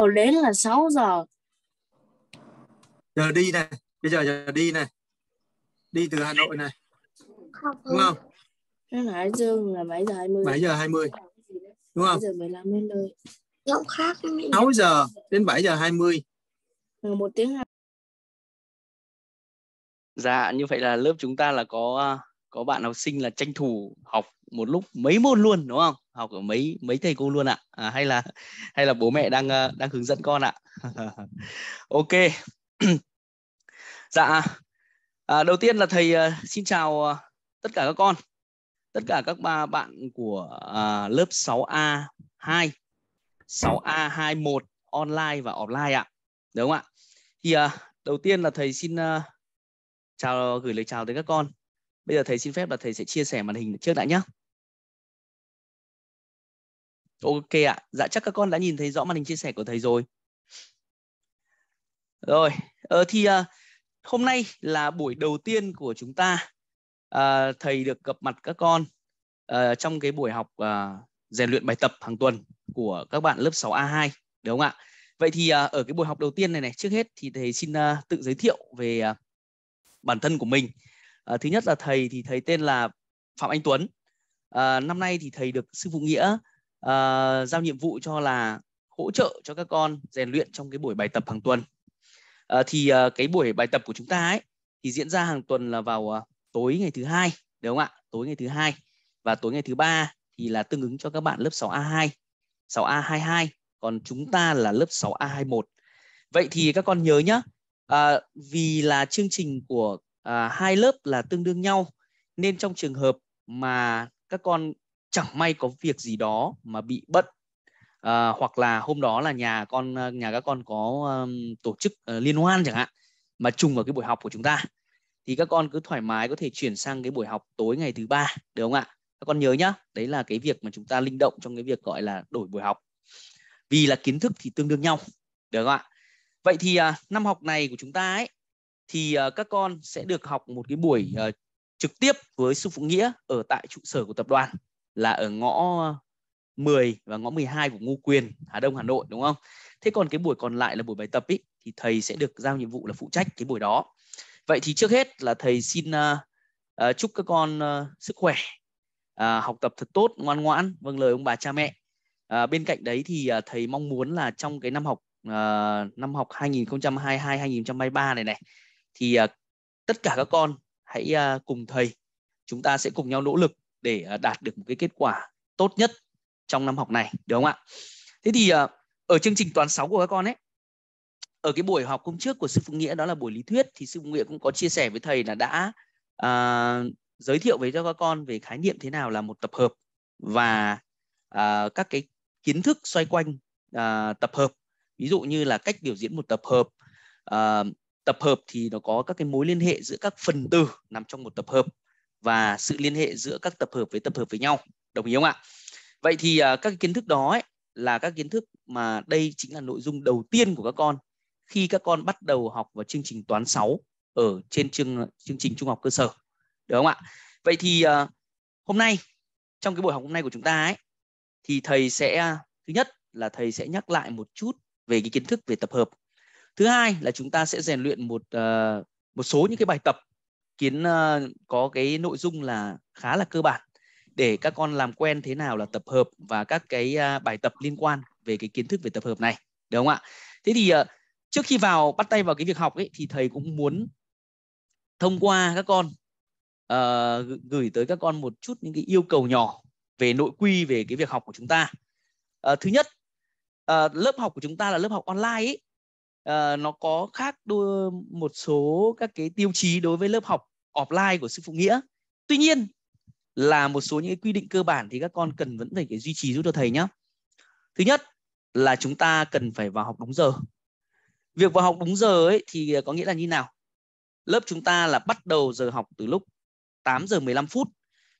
đầu đến là 6 giờ giờ đi này bây giờ giờ đi này đi từ Hà Nội này đúng không đến Hải Dương là mấy giờ 20 7 giờ 20 đúng không 7 giờ 15 đến nơi giọng khác 6 giờ đến 7 giờ 20 ừ, một tiếng Dạ như vậy là lớp chúng ta là có à, có bạn học sinh là tranh thủ học một lúc mấy môn luôn đúng không học ở mấy mấy thầy cô luôn ạ à? hay là hay là bố mẹ đang ờ, đang hướng dẫn con ạ ok dạ à, đầu tiên là thầy ờ, xin chào ờ, tất cả các con tất cả các ba bạn của à, lớp 6A 2 6A 21 online và offline ạ đúng không ạ thì à, đầu tiên là thầy xin à, chào gửi lời chào tới các con Bây giờ thầy xin phép là thầy sẽ chia sẻ màn hình trước đã nhé. Ok ạ, à. dạ chắc các con đã nhìn thấy rõ màn hình chia sẻ của thầy rồi. Rồi, ờ, thì à, hôm nay là buổi đầu tiên của chúng ta. À, thầy được gặp mặt các con à, trong cái buổi học à, rèn luyện bài tập hàng tuần của các bạn lớp 6A2, đúng không ạ? Vậy thì à, ở cái buổi học đầu tiên này này, trước hết thì thầy xin à, tự giới thiệu về à, bản thân của mình à, thứ nhất là thầy thì thầy tên là phạm anh tuấn à, năm nay thì thầy được sư phụ nghĩa à, giao nhiệm vụ cho là hỗ trợ cho các con rèn luyện trong cái buổi bài tập hàng tuần à, thì à, cái buổi bài tập của chúng ta ấy thì diễn ra hàng tuần là vào à, tối ngày thứ hai đúng không ạ tối ngày thứ hai và tối ngày thứ ba thì là tương ứng cho các bạn lớp 6A2 6A22 còn chúng ta là lớp 6A21 vậy thì các con nhớ nhá à, vì là chương trình của à, hai lớp là tương đương nhau nên trong trường hợp mà các con chẳng may có việc gì đó mà bị bận à, hoặc là hôm đó là nhà con nhà các con có um, tổ chức uh, liên hoan chẳng hạn mà trùng vào cái buổi học của chúng ta thì các con cứ thoải mái có thể chuyển sang cái buổi học tối ngày thứ ba được không ạ các con nhớ nhá đấy là cái việc mà chúng ta linh động trong cái việc gọi là đổi buổi học vì là kiến thức thì tương đương nhau được không ạ vậy thì à, năm học này của chúng ta ấy thì ờ, các con sẽ được học một cái buổi ờ, trực tiếp với sư phụ nghĩa ở tại trụ sở của tập đoàn là ở ngõ 10 và ngõ 12 của Ngô Quyền, Hà Đông, Hà Nội đúng không? Thế còn cái buổi còn lại là buổi bài tập ý, thì thầy sẽ được giao nhiệm vụ là phụ trách cái buổi đó. Vậy thì trước hết là thầy xin uh, uh, chúc các con uh, sức khỏe, uh, học tập thật tốt, ngoan ngoãn, vâng lời ông bà cha mẹ. Uh, bên cạnh đấy thì uh, thầy mong muốn là trong cái năm học uh, năm học 2022 2023 này này thì à, tất cả các con hãy à, cùng thầy chúng ta sẽ cùng nhau nỗ lực để à, đạt được một cái kết quả tốt nhất trong năm học này được không ạ thế thì ở chương trình toán 6 của các con ấy ở cái buổi học hôm trước của sư phụ nghĩa đó là buổi lý thuyết thì sư phụ nghĩa cũng có chia sẻ với thầy là đã à, giới thiệu với cho các con về khái niệm thế nào là một tập hợp và à, các cái kiến thức xoay quanh à, tập hợp ví dụ như là cách biểu diễn một tập hợp à, tập hợp thì nó có các cái mối liên hệ giữa các phần tử nằm trong một tập hợp và sự liên hệ giữa các tập hợp với tập hợp với nhau đồng ý không ạ vậy thì uh, các kiến thức đó ấy, là các kiến thức mà đây chính là nội dung đầu tiên của các con khi các con bắt đầu học vào chương trình toán 6 ở trên chương chương trình trung học cơ sở được không ạ vậy thì uh, hôm nay trong cái buổi học hôm nay của chúng ta ấy thì thầy sẽ thứ nhất là thầy sẽ nhắc lại một chút về cái kiến thức về tập hợp thứ hai là chúng ta sẽ rèn luyện một uh, một số những cái bài tập kiến uh, có cái nội dung là khá là cơ bản để các con làm quen thế nào là tập hợp và các cái uh, bài tập liên quan về cái kiến thức về tập hợp này được không ạ thế thì uh, trước khi vào bắt tay vào cái việc học ấy thì thầy cũng muốn thông qua các con uh, gửi tới các con một chút những cái yêu cầu nhỏ về nội quy về cái việc học của chúng ta uh, thứ nhất uh, lớp học của chúng ta là lớp học online ấy, uh, nó có khác đôi một số các cái tiêu chí đối với lớp học offline của sư phụ nghĩa tuy nhiên là một số những cái quy định cơ bản thì các con cần vẫn phải cái duy trì giúp cho thầy nhé thứ nhất là chúng ta cần phải vào học đúng giờ việc vào học đúng giờ ấy thì có nghĩa là như nào lớp chúng ta là bắt đầu giờ học từ lúc 8 giờ 15 phút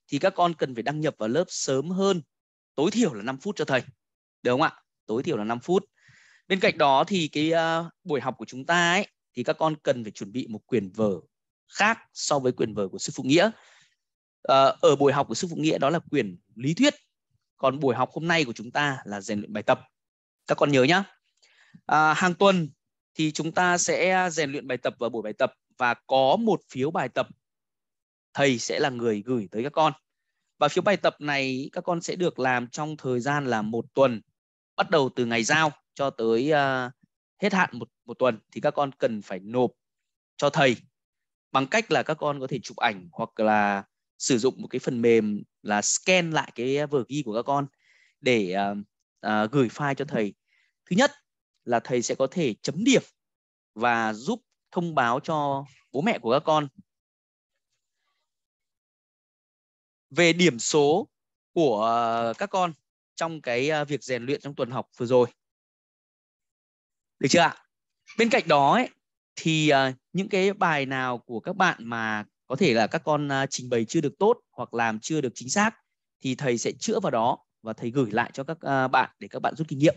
thì các con cần phải đăng nhập vào lớp sớm hơn tối thiểu là 5 phút cho thầy. Được không ạ? Tối thiểu là 5 phút bên cạnh đó thì cái uh, buổi học của chúng ta ấy thì các con cần phải chuẩn bị một quyển vở khác so với quyển vở của sư phụ nghĩa uh, ở buổi học của sư phụ nghĩa đó là quyển lý thuyết còn buổi học hôm nay của chúng ta là rèn luyện bài tập các con nhớ nhá à, hàng tuần thì chúng ta sẽ rèn luyện bài tập vào buổi bài tập và có một phiếu bài tập thầy sẽ là người gửi tới các con và phiếu bài tập này các con sẽ được làm trong thời gian là một tuần bắt đầu từ ngày giao cho tới uh, hết hạn một một tuần thì các con cần phải nộp cho thầy bằng cách là các con có thể chụp ảnh hoặc là sử dụng một cái phần mềm là scan lại cái vở ghi của các con để uh, uh, gửi file cho thầy. Thứ nhất là thầy sẽ có thể chấm điểm và giúp thông báo cho bố mẹ của các con về điểm số của các con trong cái việc rèn luyện trong tuần học vừa rồi được chưa ạ bên cạnh đó ấy, thì uh, những cái bài nào của các bạn mà có thể là các con uh, trình bày chưa được tốt hoặc làm chưa được chính xác thì thầy sẽ chữa vào đó và thầy gửi lại cho các uh, bạn để các bạn rút kinh nghiệm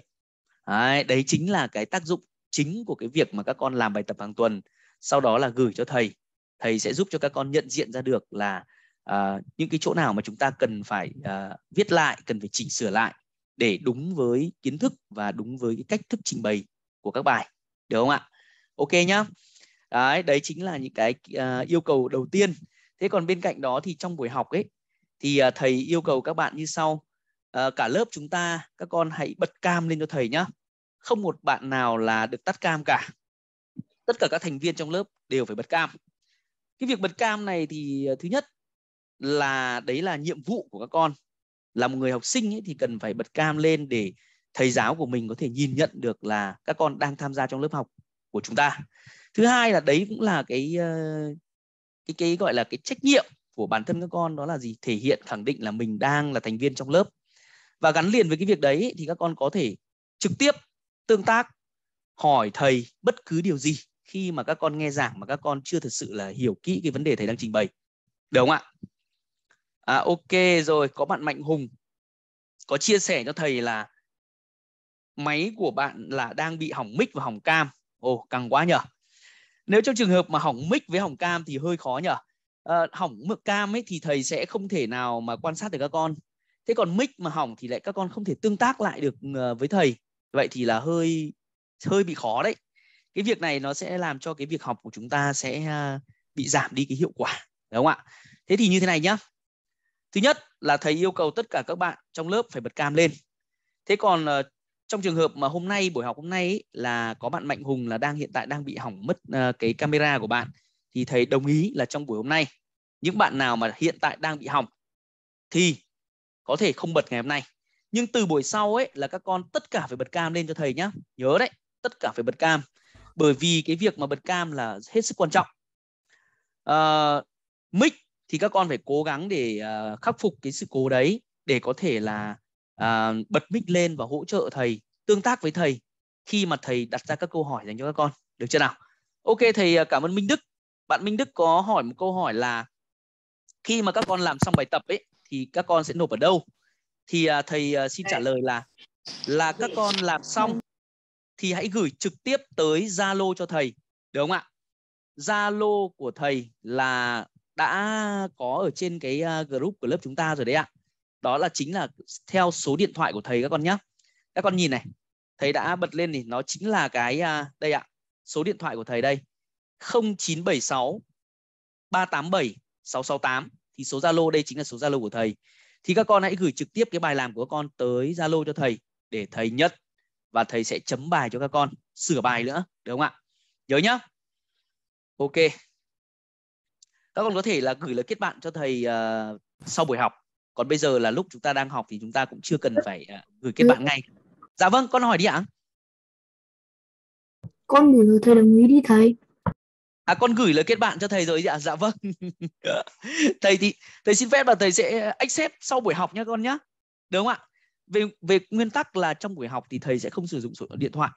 đấy, đấy chính là cái tác dụng chính của cái việc mà các con làm bài tập hàng tuần sau đó là gửi cho thầy thầy sẽ giúp cho các con nhận diện ra được là uh, những cái chỗ nào mà chúng ta cần phải uh, viết lại cần phải chỉnh sửa lại để đúng với kiến thức và đúng với cái cách thức trình bày của các bài được không ạ ok nhá đấy đấy chính là những cái uh, yêu cầu đầu tiên thế còn bên cạnh đó thì trong buổi học ấy thì uh, thầy yêu cầu các bạn như sau uh, cả lớp chúng ta các con hãy bật cam lên cho thầy nhá không một bạn nào là được tắt cam cả tất cả các thành viên trong lớp đều phải bật cam cái việc bật cam này thì thứ nhất là đấy là nhiệm vụ của các con là một người học sinh ấy, thì cần phải bật cam lên để thầy giáo của mình có thể nhìn nhận được là các con đang tham gia trong lớp học của chúng ta thứ hai là đấy cũng là cái ờ, cái cái gọi là cái trách nhiệm của bản thân các con đó là gì thể hiện khẳng định là mình đang là thành viên trong lớp và gắn liền với cái việc đấy thì các con có thể trực tiếp tương tác hỏi thầy bất cứ điều gì khi mà các con nghe giảng mà các con chưa thật sự là hiểu kỹ cái vấn đề thầy đang trình bày được không ạ à, ok rồi có bạn mạnh hùng có chia sẻ cho thầy là máy của bạn là đang bị hỏng mic và hỏng cam ồ căng quá nhở nếu trong trường hợp mà hỏng mic với hỏng cam thì hơi khó nhở à, ờ, hỏng mic cam ấy thì thầy sẽ không thể nào mà quan sát được các con thế còn mic mà hỏng thì lại các con không thể tương tác lại được ờ, với thầy vậy thì là hơi hơi bị khó đấy cái việc này nó sẽ làm cho cái việc học của chúng ta sẽ à, bị giảm đi cái hiệu quả đúng không ạ thế thì như thế này nhá thứ nhất là thầy yêu cầu tất cả các bạn trong lớp phải bật cam lên thế còn ờ, trong trường hợp mà hôm nay buổi học hôm nay ấy, là có bạn Mạnh Hùng là đang hiện tại đang bị hỏng mất uh, cái camera của bạn thì thầy đồng ý là trong buổi hôm nay những bạn nào mà hiện tại đang bị hỏng thì có thể không bật ngày hôm nay nhưng từ buổi sau ấy là các con tất cả phải bật cam lên cho thầy nhá nhớ đấy tất cả phải bật cam bởi vì cái việc mà bật cam là hết sức quan trọng à, mic thì các con phải cố gắng để uh, khắc phục cái sự cố đấy để có thể là à, bật mic lên và hỗ trợ thầy tương tác với thầy khi mà thầy đặt ra các câu hỏi dành cho các con được chưa nào ok thầy à, cảm ơn minh đức bạn minh đức có hỏi một câu hỏi là khi mà các con làm xong bài tập ấy thì các con sẽ nộp ở đâu thì à, thầy à, xin trả lời là là các con làm xong thì hãy gửi trực tiếp tới zalo cho thầy được không ạ zalo của thầy là đã có ở trên cái à, group của lớp chúng ta rồi đấy ạ đó là chính là theo số điện thoại của thầy các con nhé các con nhìn này thầy đã bật lên thì nó chính là cái à, đây ạ số điện thoại của thầy đây 0976 387 668 thì số Zalo đây chính là số Zalo của thầy thì các con hãy gửi trực tiếp cái bài làm của các con tới Zalo cho thầy để thầy nhất và thầy sẽ chấm bài cho các con sửa bài nữa được không ạ nhớ nhá ok các con có thể là gửi lời kết bạn cho thầy uh, sau buổi học còn bây giờ là lúc chúng ta đang học thì chúng ta cũng chưa cần phải à, gửi kết ừ. bạn ngay dạ vâng con hỏi đi ạ con gửi rồi thầy đồng ý đi thầy à con gửi lời kết bạn cho thầy rồi dạ dạ vâng thầy thì thầy xin phép là thầy sẽ accept sau buổi học nhé con nhé đúng không ạ về về nguyên tắc là trong buổi học thì thầy sẽ không sử dụng số điện thoại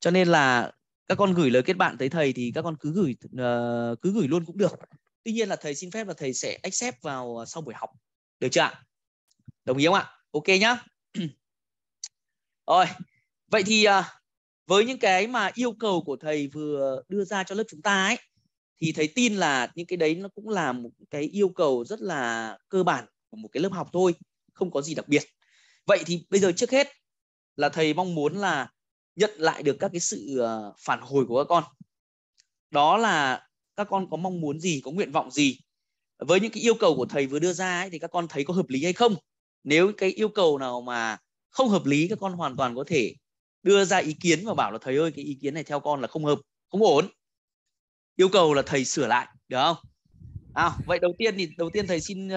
cho nên là các con gửi lời kết bạn tới thầy thì các con cứ gửi uh, cứ gửi luôn cũng được tuy nhiên là thầy xin phép là thầy sẽ accept vào à, sau buổi học được chưa ạ? Đồng ý không ạ? Ok nhá. Rồi, vậy thì à, với những cái mà yêu cầu của thầy vừa đưa ra cho lớp chúng ta ấy thì thầy tin là những cái đấy nó cũng là một cái yêu cầu rất là cơ bản của một cái lớp học thôi, không có gì đặc biệt. Vậy thì bây giờ trước hết là thầy mong muốn là nhận lại được các cái sự à, phản hồi của các con. Đó là các con có mong muốn gì, có nguyện vọng gì với những cái yêu cầu của thầy vừa đưa ra ấy, thì các con thấy có hợp lý hay không nếu cái yêu cầu nào mà không hợp lý các con hoàn toàn có thể đưa ra ý kiến và bảo là thầy ơi cái ý kiến này theo con là không hợp không ổn yêu cầu là thầy sửa lại được không à, vậy đầu tiên thì đầu tiên thầy xin uh,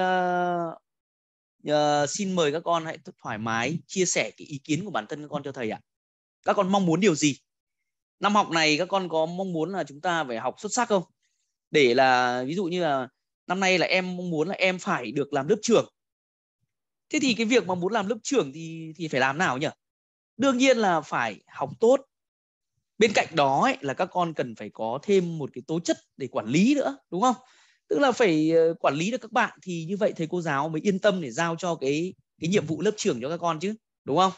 uh, xin mời các con hãy thoải mái chia sẻ cái ý kiến của bản thân các con cho thầy ạ các con mong muốn điều gì năm học này các con có mong muốn là chúng ta phải học xuất sắc không để là ví dụ như là năm nay là em muốn là em phải được làm lớp trưởng thế thì ừ. cái việc mà muốn làm lớp trưởng thì thì phải làm nào nhỉ đương nhiên là phải học tốt bên cạnh đó ấy, là các con cần phải có thêm một cái tố chất để quản lý nữa đúng không tức là phải ờ, quản lý được các bạn thì như vậy thầy cô giáo mới yên tâm để giao cho cái cái nhiệm vụ lớp trưởng cho các con chứ đúng không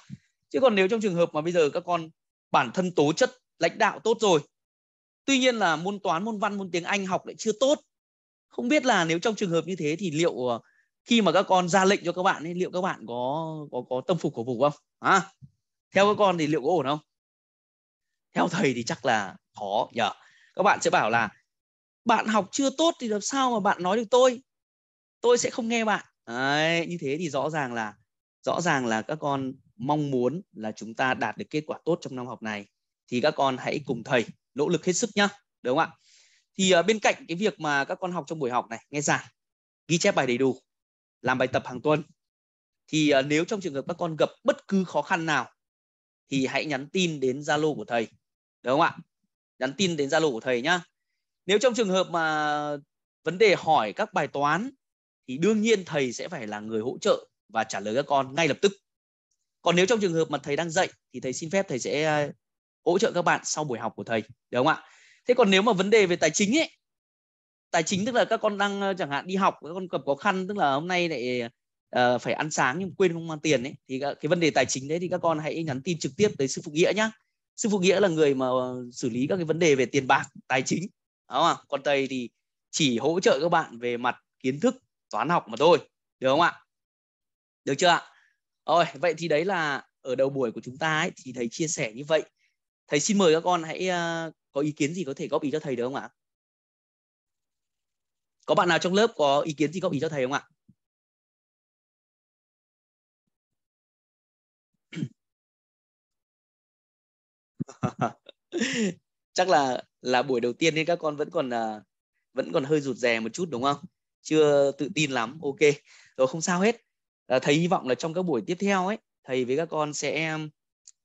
chứ còn nếu trong trường hợp mà bây giờ các con bản thân tố chất lãnh đạo tốt rồi tuy nhiên là môn toán môn văn môn tiếng anh học lại chưa tốt không biết là nếu trong trường hợp như thế thì liệu ờ, khi mà các con ra lệnh cho các bạn ấy liệu các bạn có có có tâm phục khẩu phục không à, theo các con thì liệu có ổn không theo thầy thì chắc là khó nhở các bạn sẽ bảo là bạn học chưa tốt thì làm sao mà bạn nói được tôi tôi sẽ không nghe bạn Đấy, như thế thì rõ ràng là rõ ràng là các con mong muốn là chúng ta đạt được kết quả tốt trong năm học này thì các con hãy cùng thầy nỗ lực hết sức nhá đúng không ạ thì uh, bên cạnh cái việc mà các con học trong buổi học này nghe giảng ghi chép bài đầy đủ làm bài tập hàng tuần thì uh, nếu trong trường hợp các con gặp bất cứ khó khăn nào thì hãy nhắn tin đến zalo của thầy đúng không ạ nhắn tin đến zalo của thầy nhá nếu trong trường hợp mà vấn đề hỏi các bài toán thì đương nhiên thầy sẽ phải là người hỗ trợ và trả lời các con ngay lập tức còn nếu trong trường hợp mà thầy đang dạy thì thầy xin phép thầy sẽ ờ, hỗ trợ các bạn sau buổi học của thầy đúng không ạ thế còn nếu mà vấn đề về tài chính ấy tài chính tức là các con đang ờ, chẳng hạn đi học các con gặp khó khăn tức là hôm nay lại uh, phải ăn sáng nhưng quên không mang tiền ấy thì cái vấn đề tài chính đấy thì các con hãy nhắn tin trực tiếp tới sư phụ nghĩa nhá sư phụ nghĩa là người mà ờ, xử lý các cái vấn đề về tiền bạc tài chính đúng không còn thầy thì chỉ hỗ trợ các bạn về mặt kiến thức toán học mà thôi được không ạ được chưa ạ rồi vậy thì đấy là ở đầu buổi của chúng ta ấy, thì thầy chia sẻ như vậy thầy xin mời các con hãy uh, có ý kiến gì có thể góp ý cho thầy được không ạ? Có bạn nào trong lớp có ý kiến gì góp ý cho thầy không ạ? Chắc là là buổi đầu tiên nên các con vẫn còn à, vẫn còn hơi rụt rè một chút đúng không? Chưa tự tin lắm. Ok. Rồi không sao hết. À, thầy hy vọng là trong các buổi tiếp theo ấy, thầy với các con sẽ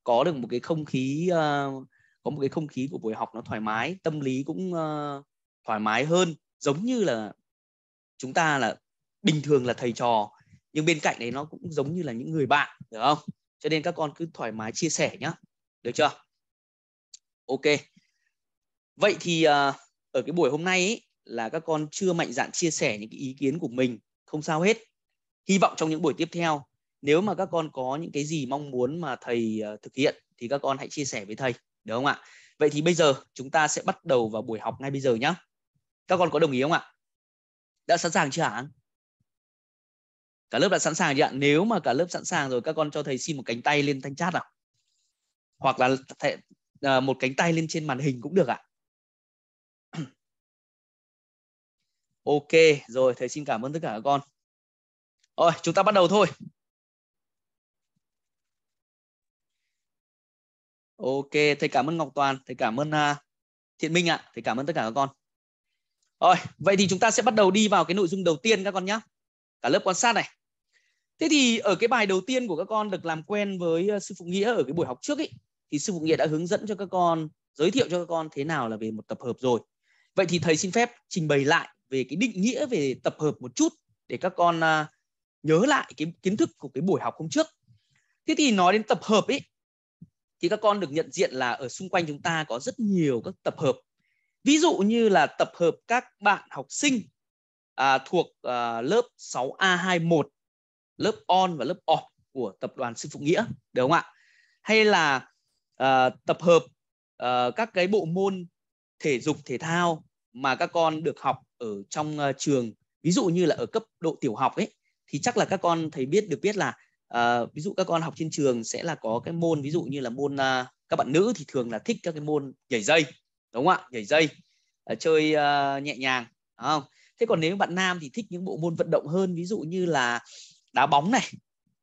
có được một cái không khí uh, có một cái không khí của buổi học nó thoải mái tâm lý cũng uh, thoải mái hơn giống như là chúng ta là bình thường là thầy trò nhưng bên cạnh đấy nó cũng giống như là những người bạn được không cho nên các con cứ thoải mái chia sẻ nhá được chưa ok vậy thì uh, ở cái buổi hôm nay ấy, là các con chưa mạnh dạn chia sẻ những cái ý kiến của mình không sao hết hy vọng trong những buổi tiếp theo nếu mà các con có những cái gì mong muốn mà thầy uh, thực hiện thì các con hãy chia sẻ với thầy Đúng không ạ? Vậy thì bây giờ chúng ta sẽ bắt đầu vào buổi học ngay bây giờ nhá Các con có đồng ý không ạ? Đã sẵn sàng chưa ạ? Cả lớp đã sẵn sàng chưa ạ? Nếu mà cả lớp sẵn sàng rồi các con cho thầy xin một cánh tay lên thanh chat ạ. Hoặc là thầy, à, một cánh tay lên trên màn hình cũng được ạ. ok, rồi thầy xin cảm ơn tất cả các con. Rồi, chúng ta bắt đầu thôi. Ok, thầy cảm ơn Ngọc Toàn, thầy cảm ơn uh, Thiện Minh ạ, thầy cảm ơn tất cả các con. Rồi, vậy thì chúng ta sẽ bắt đầu đi vào cái nội dung đầu tiên các con nhé. Cả lớp quan sát này. Thế thì ở cái bài đầu tiên của các con được làm quen với à, sư phụ Nghĩa ở cái buổi học trước ấy thì sư phụ Nghĩa đã hướng dẫn cho các con, giới thiệu cho các con thế nào là về một tập hợp rồi. Vậy thì thầy xin phép trình bày lại về cái định nghĩa về tập hợp một chút để các con uh, nhớ lại cái kiến thức của cái buổi học hôm trước. Thế thì nói đến tập hợp ấy thì các con được nhận diện là ở xung quanh chúng ta có rất nhiều các tập hợp ví dụ như là tập hợp các bạn học sinh à, thuộc à, lớp 6A21 lớp on và lớp off của tập đoàn Sư Phụ Nghĩa đúng không ạ hay là à, tập hợp à, các cái bộ môn thể dục thể thao mà các con được học ở trong uh, trường ví dụ như là ở cấp độ tiểu học ấy thì chắc là các con thấy biết được biết là à, ví dụ các con học trên trường sẽ là có cái môn ví dụ như là môn à, các bạn nữ thì thường là thích các cái môn nhảy dây đúng không ạ nhảy dây à, chơi à, nhẹ nhàng đúng không thế còn nếu bạn nam thì thích những bộ môn vận động hơn ví dụ như là đá bóng này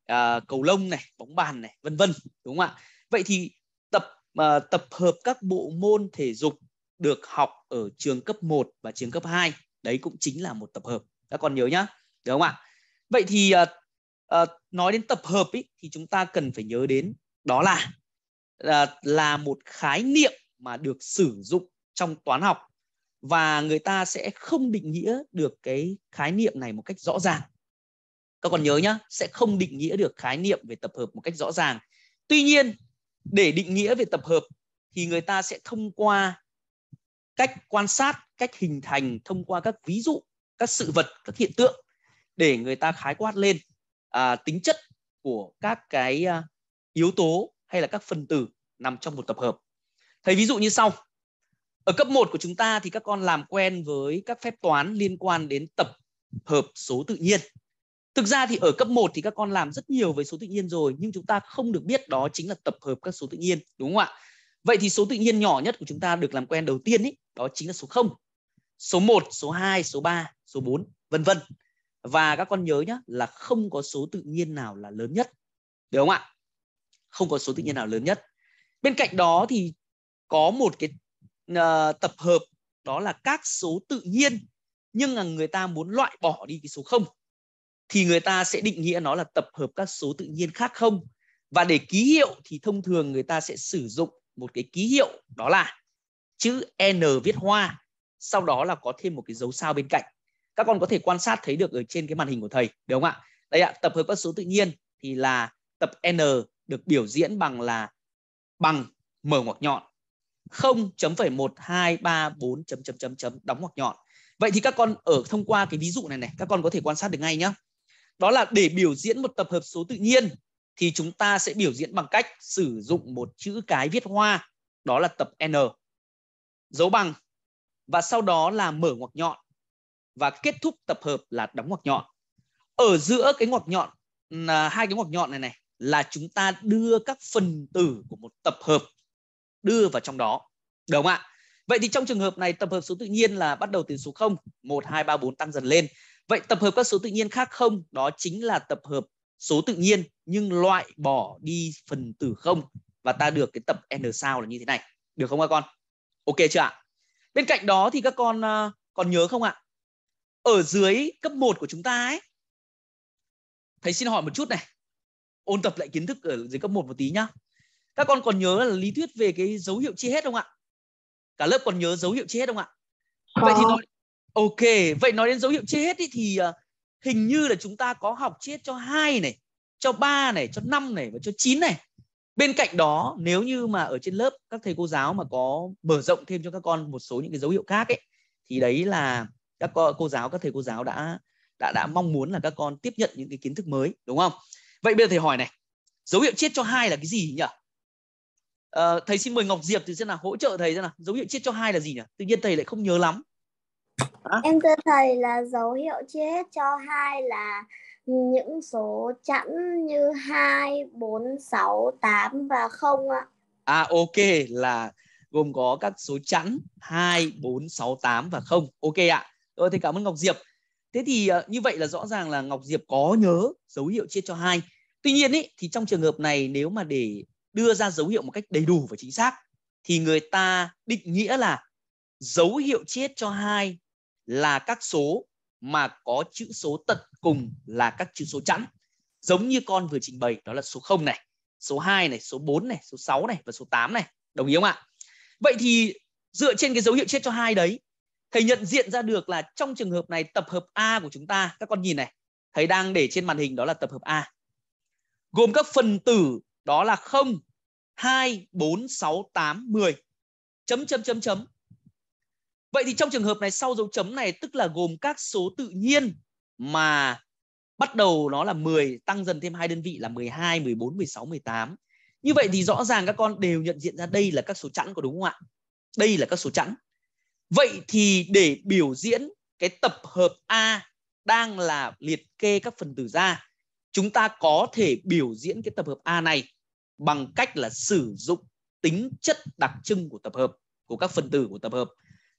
à, cầu lông này bóng bàn này vân vân đúng không ạ vậy thì tập à, tập hợp các bộ môn thể dục được học ở trường cấp 1 và trường cấp 2 đấy cũng chính là một tập hợp các con nhớ nhá đúng không ạ vậy thì à, à, nói đến tập hợp ý, thì chúng ta cần phải nhớ đến đó là à, là một khái niệm mà được sử dụng trong toán học và người ta sẽ không định nghĩa được cái khái niệm này một cách rõ ràng các con nhớ nhá sẽ không định nghĩa được khái niệm về tập hợp một cách rõ ràng tuy nhiên để định nghĩa về tập hợp thì người ta sẽ thông qua cách quan sát cách hình thành thông qua các ví dụ các sự vật các hiện tượng để người ta khái quát lên à, tính chất của các cái à, yếu tố hay là các phần tử nằm trong một tập hợp. Thầy ví dụ như sau. Ở cấp 1 của chúng ta thì các con làm quen với các phép toán liên quan đến tập hợp số tự nhiên. Thực ra thì ở cấp 1 thì các con làm rất nhiều với số tự nhiên rồi nhưng chúng ta không được biết đó chính là tập hợp các số tự nhiên, đúng không ạ? Vậy thì số tự nhiên nhỏ nhất của chúng ta được làm quen đầu tiên ấy, đó chính là số 0, số 1, số 2, số 3, số 4, vân vân và các con nhớ nhé là không có số tự nhiên nào là lớn nhất được không ạ không có số tự nhiên nào lớn nhất bên cạnh đó thì có một cái uh, tập hợp đó là các số tự nhiên nhưng mà người ta muốn loại bỏ đi cái số không thì người ta sẽ định nghĩa nó là tập hợp các số tự nhiên khác không và để ký hiệu thì thông thường người ta sẽ sử dụng một cái ký hiệu đó là chữ n viết hoa sau đó là có thêm một cái dấu sao bên cạnh các con có thể quan sát thấy được ở trên cái màn hình của thầy đúng không ạ đây ạ tập hợp các số tự nhiên thì là tập n được biểu diễn bằng là bằng mở ngoặc nhọn 0 chấm phẩy một hai ba bốn chấm chấm chấm chấm đóng ngoặc nhọn vậy thì các con ở thông qua cái ví dụ này này các con có thể quan sát được ngay nhá đó là để biểu diễn một tập hợp số tự nhiên thì chúng ta sẽ biểu diễn bằng cách sử dụng một chữ cái viết hoa đó là tập n dấu bằng và sau đó là mở ngoặc nhọn và kết thúc tập hợp là đóng ngoặc nhọn ở giữa cái ngoặc nhọn là hai cái ngoặc nhọn này này là chúng ta đưa các phần tử của một tập hợp đưa vào trong đó đúng không ạ vậy thì trong trường hợp này tập hợp số tự nhiên là bắt đầu từ số 0 1 2 3 4 tăng dần lên vậy tập hợp các số tự nhiên khác không đó chính là tập hợp số tự nhiên nhưng loại bỏ đi phần tử không và ta được cái tập n sao là như thế này được không các con ok chưa ạ bên cạnh đó thì các con à, còn nhớ không ạ ở dưới cấp 1 của chúng ta ấy thầy xin hỏi một chút này ôn tập lại kiến thức ở dưới cấp 1 một tí nhá các con còn nhớ là lý thuyết về cái dấu hiệu chia hết không ạ cả lớp còn nhớ dấu hiệu chia hết không ạ vậy thì nói... ok vậy nói đến dấu hiệu chia hết ý, thì à, hình như là chúng ta có học chia hết cho hai này cho 3 này, cho 5 này và cho 9 này. Bên cạnh đó, nếu như mà ở trên lớp các thầy cô giáo mà có mở rộng thêm cho các con một số những cái dấu hiệu khác ấy thì đấy là các cô, cô giáo các thầy cô giáo đã đã đã mong muốn là các con tiếp nhận những cái kiến thức mới đúng không vậy bây giờ thầy hỏi này dấu hiệu chết cho hai là cái gì nhỉ à, thầy xin mời ngọc diệp thì xem nào hỗ trợ thầy xem nào dấu hiệu chết cho hai là gì nhỉ tự nhiên thầy lại không nhớ lắm à? em thưa thầy là dấu hiệu chết cho hai là những số chẵn như 2, 4, 6, 8 và 0 ạ. À ok là gồm có các số chẵn 2, 4, 6, 8 và 0. Ok ạ rồi ờ, thì cảm ơn ngọc diệp thế thì ờ, như vậy là rõ ràng là ngọc diệp có nhớ dấu hiệu chia cho hai tuy nhiên ý, thì trong trường hợp này nếu mà để đưa ra dấu hiệu một cách đầy đủ và chính xác thì người ta định nghĩa là dấu hiệu chia cho hai là các số mà có chữ số tận cùng là các chữ số chẵn giống như con vừa trình bày đó là số 0 này số 2 này số 4 này số 6 này và số 8 này đồng ý không ạ vậy thì dựa trên cái dấu hiệu chết cho hai đấy thầy nhận diện ra được là trong trường hợp này tập hợp A của chúng ta các con nhìn này thầy đang để trên màn hình đó là tập hợp A gồm các phần tử đó là 0 2 4 6 8 10 chấm chấm chấm chấm Vậy thì trong trường hợp này sau dấu chấm này tức là gồm các số tự nhiên mà bắt đầu nó là 10 tăng dần thêm hai đơn vị là 12, 14, 16, 18. Như vậy thì rõ ràng các con đều nhận diện ra đây là các số chẵn có đúng không ạ? Đây là các số chẵn. Vậy thì để biểu diễn cái tập hợp A đang là liệt kê các phần tử ra, chúng ta có thể biểu diễn cái tập hợp A này bằng cách là sử dụng tính chất đặc trưng của tập hợp của các phần tử của tập hợp.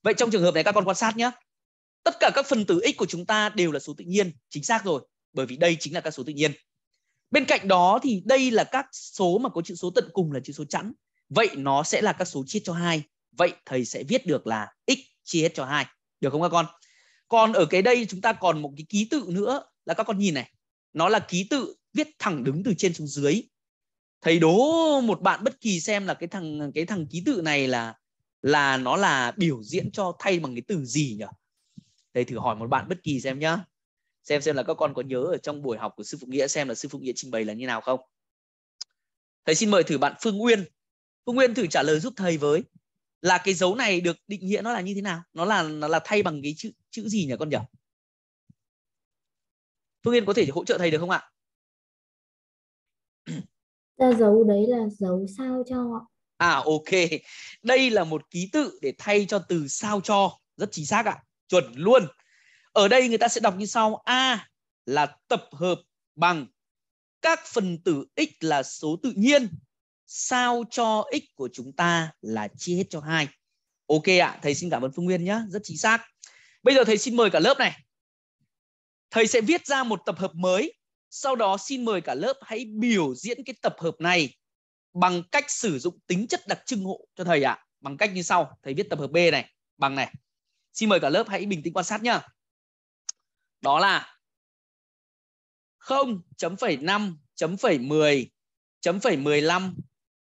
Vậy trong trường hợp này các con quan sát nhé. Tất cả các phần tử x của chúng ta đều là số tự nhiên, chính xác rồi, bởi vì đây chính là các số tự nhiên. Bên cạnh đó thì đây là các số mà có chữ số tận cùng là chữ số chẵn. Vậy nó sẽ là các số chia cho hai vậy thầy sẽ viết được là x chia hết cho hai được không các con còn ở cái đây chúng ta còn một cái ký tự nữa là các con nhìn này nó là ký tự viết thẳng đứng từ trên xuống dưới thầy đố một bạn bất kỳ xem là cái thằng cái thằng ký tự này là là nó là biểu diễn cho thay bằng cái từ gì nhỉ thầy thử hỏi một bạn bất kỳ xem nhá xem xem là các con có nhớ ở trong buổi học của sư phụ nghĩa xem là sư phụ nghĩa trình bày là như nào không thầy xin mời thử bạn phương nguyên phương nguyên thử trả lời giúp thầy với là cái dấu này được định nghĩa nó là như thế nào nó là nó là thay bằng cái chữ chữ gì nhỉ con nhỉ phương yên có thể hỗ trợ thầy được không ạ ra dấu đấy là dấu sao cho à ok đây là một ký tự để thay cho từ sao cho rất chính xác ạ chuẩn luôn ở đây người ta sẽ đọc như sau a là tập hợp bằng các phần tử x là số tự nhiên sao cho x của chúng ta là chia hết cho hai. Ok ạ, à, thầy xin cảm ơn Phương Nguyên nhé, rất chính xác. Bây giờ thầy xin mời cả lớp này. Thầy sẽ viết ra một tập hợp mới, sau đó xin mời cả lớp hãy biểu diễn cái tập hợp này bằng cách sử dụng tính chất đặc trưng hộ cho thầy ạ. À. Bằng cách như sau, thầy viết tập hợp B này, bằng này. Xin mời cả lớp hãy bình tĩnh quan sát nhá. Đó là 0, chấm phẩy 5, chấm phẩy 10, chấm phẩy 15,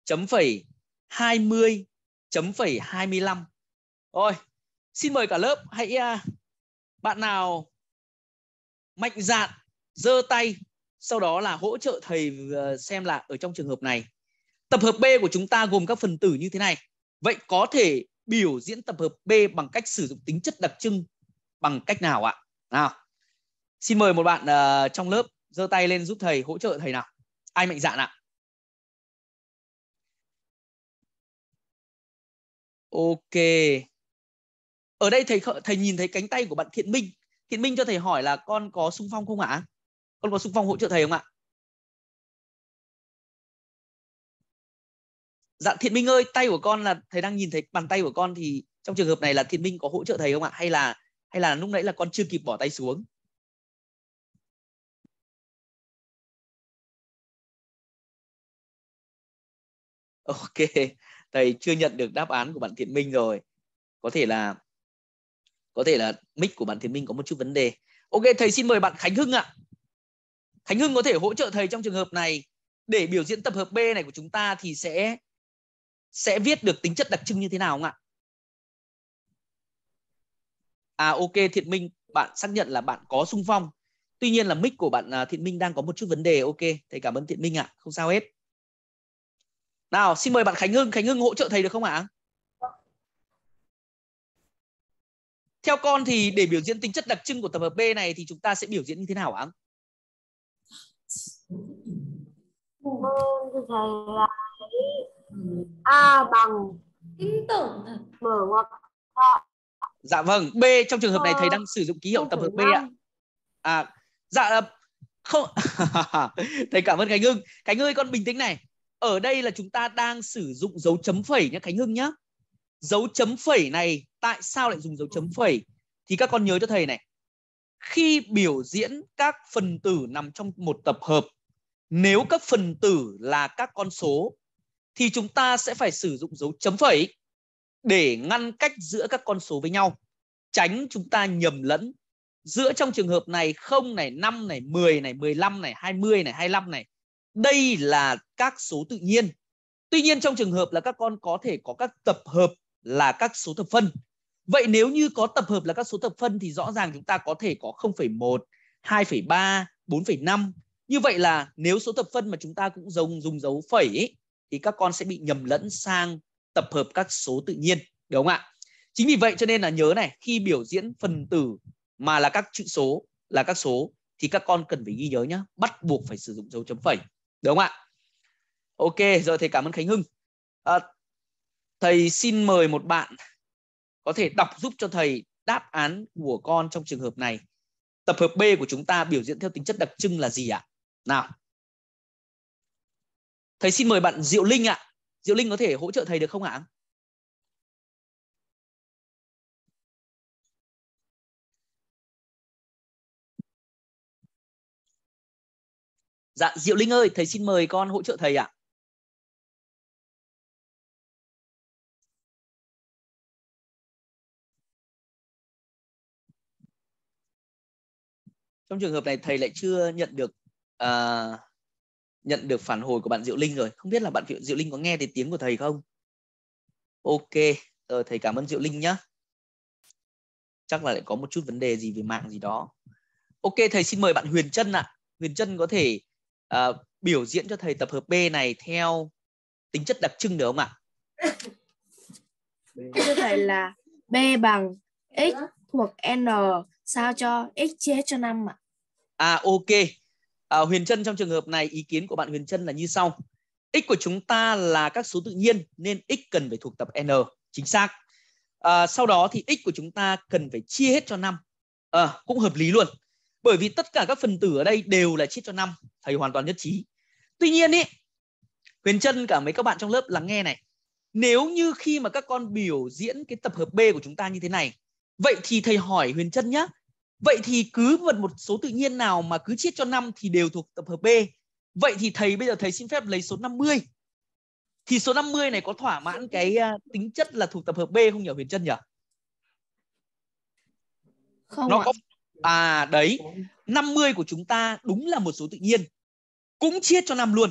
chấm phẩy 20 chấm phẩy 25. Rồi, xin mời cả lớp hãy à, bạn nào mạnh dạn giơ tay sau đó là hỗ trợ thầy à, xem là ở trong trường hợp này tập hợp B của chúng ta gồm các phần tử như thế này. Vậy có thể biểu diễn tập hợp B bằng cách sử dụng tính chất đặc trưng bằng cách nào ạ? Nào. Xin mời một bạn uh, trong lớp giơ tay lên giúp thầy hỗ trợ thầy nào. Ai mạnh dạn ạ? Ok. Ở đây thầy thầy nhìn thấy cánh tay của bạn Thiện Minh. Thiện Minh cho thầy hỏi là con có sung phong không ạ? Con có sung phong hỗ trợ thầy không ạ? Dạ Thiện Minh ơi, tay của con là thầy đang nhìn thấy bàn tay của con thì trong trường hợp này là Thiện Minh có hỗ trợ thầy không ạ? Hay là hay là lúc nãy là con chưa kịp bỏ tay xuống? Ok thầy chưa nhận được đáp án của bạn Thiện Minh rồi có thể là có thể là mic của bạn Thiện Minh có một chút vấn đề ok thầy xin mời bạn Khánh Hưng ạ Khánh Hưng có thể hỗ trợ thầy trong trường hợp này để biểu diễn tập hợp B này của chúng ta thì sẽ sẽ viết được tính chất đặc trưng như thế nào không ạ? À ok Thiện Minh, bạn xác nhận là bạn có sung phong. Tuy nhiên là mic của bạn à, Thiện Minh đang có một chút vấn đề. Ok, thầy cảm ơn Thiện Minh ạ. Không sao hết nào xin mời bạn khánh hưng khánh hưng hỗ trợ thầy được không ạ à? theo con thì để biểu diễn tính chất đặc trưng của tập hợp b này thì chúng ta sẽ biểu diễn như thế nào ạ à? a bằng tính tưởng mở ngoặc dạ vâng b trong trường hợp này thầy đang sử dụng ký hiệu tập hợp b ạ à dạ không thầy cảm ơn khánh hưng khánh hưng con bình tĩnh này ở đây là chúng ta đang sử dụng dấu chấm phẩy nhé Khánh Hưng nhé. Dấu chấm phẩy này tại sao lại dùng dấu chấm phẩy? Thì các con nhớ cho thầy này. Khi biểu diễn các phần tử nằm trong một tập hợp, nếu các phần tử là các con số thì chúng ta sẽ phải sử dụng dấu chấm phẩy để ngăn cách giữa các con số với nhau, tránh chúng ta nhầm lẫn giữa trong trường hợp này không này 5 này 10 này 15 này 20 này 25 này đây là các số tự nhiên. Tuy nhiên trong trường hợp là các con có thể có các tập hợp là các số thập phân. Vậy nếu như có tập hợp là các số thập phân thì rõ ràng chúng ta có thể có 0,1, 2,3, 4,5. Như vậy là nếu số thập phân mà chúng ta cũng dùng dùng dấu phẩy ấy, thì các con sẽ bị nhầm lẫn sang tập hợp các số tự nhiên, đúng không ạ? Chính vì vậy cho nên là nhớ này, khi biểu diễn phần tử mà là các chữ số là các số thì các con cần phải ghi nhớ nhé, bắt buộc phải sử dụng dấu chấm phẩy đúng không ạ? Ok, rồi thầy cảm ơn Khánh Hưng. À, thầy xin mời một bạn có thể đọc giúp cho thầy đáp án của con trong trường hợp này. Tập hợp B của chúng ta biểu diễn theo tính chất đặc trưng là gì ạ? Nào. Thầy xin mời bạn Diệu Linh ạ. Diệu Linh có thể hỗ trợ thầy được không ạ? Dạ, Diệu Linh ơi, thầy xin mời con hỗ trợ thầy ạ. Trong trường hợp này thầy lại chưa nhận được uh, nhận được phản hồi của bạn Diệu Linh rồi. Không biết là bạn Diệu Linh có nghe thấy tiếng của thầy không? Ok, rồi thầy cảm ơn Diệu Linh nhé. Chắc là lại có một chút vấn đề gì về mạng gì đó. Ok, thầy xin mời bạn Huyền Trân ạ. À. Huyền Trân có thể Ờ, biểu diễn cho thầy tập hợp B này theo tính chất đặc trưng được không ạ? Thưa thầy là B bằng x thuộc n sao cho x chia cho 5 ạ? À? à ok. À, Huyền Trân trong trường hợp này ý kiến của bạn Huyền Trân là như sau. X của chúng ta là các số tự nhiên nên x cần phải thuộc tập n, chính xác. À, sau đó thì x của chúng ta cần phải chia hết cho 5. À, cũng hợp lý luôn bởi vì tất cả các phần tử ở đây đều là chia cho năm thầy hoàn toàn nhất trí tuy nhiên ý huyền chân cả mấy các bạn trong lớp lắng nghe này nếu như khi mà các con biểu diễn cái tập hợp b của chúng ta như thế này vậy thì thầy hỏi huyền chân nhá vậy thì cứ vật một số tự nhiên nào mà cứ chia cho năm thì đều thuộc tập hợp b vậy thì thầy bây giờ thầy xin phép lấy số 50 thì số 50 này có thỏa mãn cái à, tính chất là thuộc tập hợp B không nhỉ Huyền chân nhỉ? Không nó ạ. có À đấy, 50 của chúng ta đúng là một số tự nhiên. Cũng chia cho năm luôn.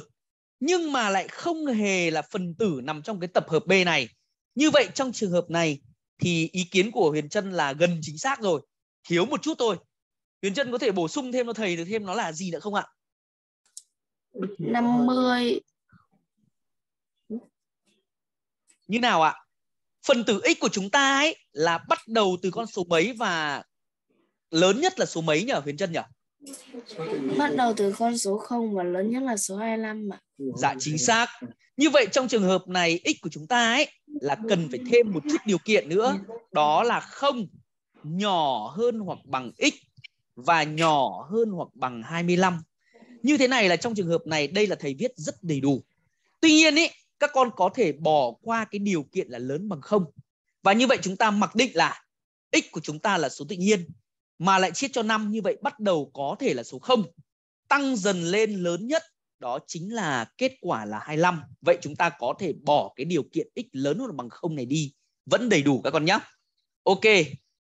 Nhưng mà lại không hề là phần tử nằm trong cái tập hợp B này. Như vậy trong trường hợp này thì ý kiến của Huyền Trân là gần chính xác rồi. Thiếu một chút thôi. Huyền Trân có thể bổ sung thêm cho thầy được thêm nó là gì nữa không ạ? 50 Như nào ạ? Phần tử x của chúng ta ấy là bắt đầu từ con số mấy và lớn nhất là số mấy nhỉ Huyền Trân nhỉ? Bắt đầu từ con số 0 và lớn nhất là số 25 ạ. Dạ chính xác. Như vậy trong trường hợp này x của chúng ta ấy là cần phải thêm một chút điều kiện nữa, đó là không nhỏ hơn hoặc bằng x và nhỏ hơn hoặc bằng 25. Như thế này là trong trường hợp này đây là thầy viết rất đầy đủ. Tuy nhiên ý, các con có thể bỏ qua cái điều kiện là lớn bằng không. Và như vậy chúng ta mặc định là x của chúng ta là số tự nhiên mà lại chia cho 5 như vậy bắt đầu có thể là số 0 tăng dần lên lớn nhất đó chính là kết quả là 25. Vậy chúng ta có thể bỏ cái điều kiện x lớn hơn bằng 0 này đi, vẫn đầy đủ các con nhé. Ok,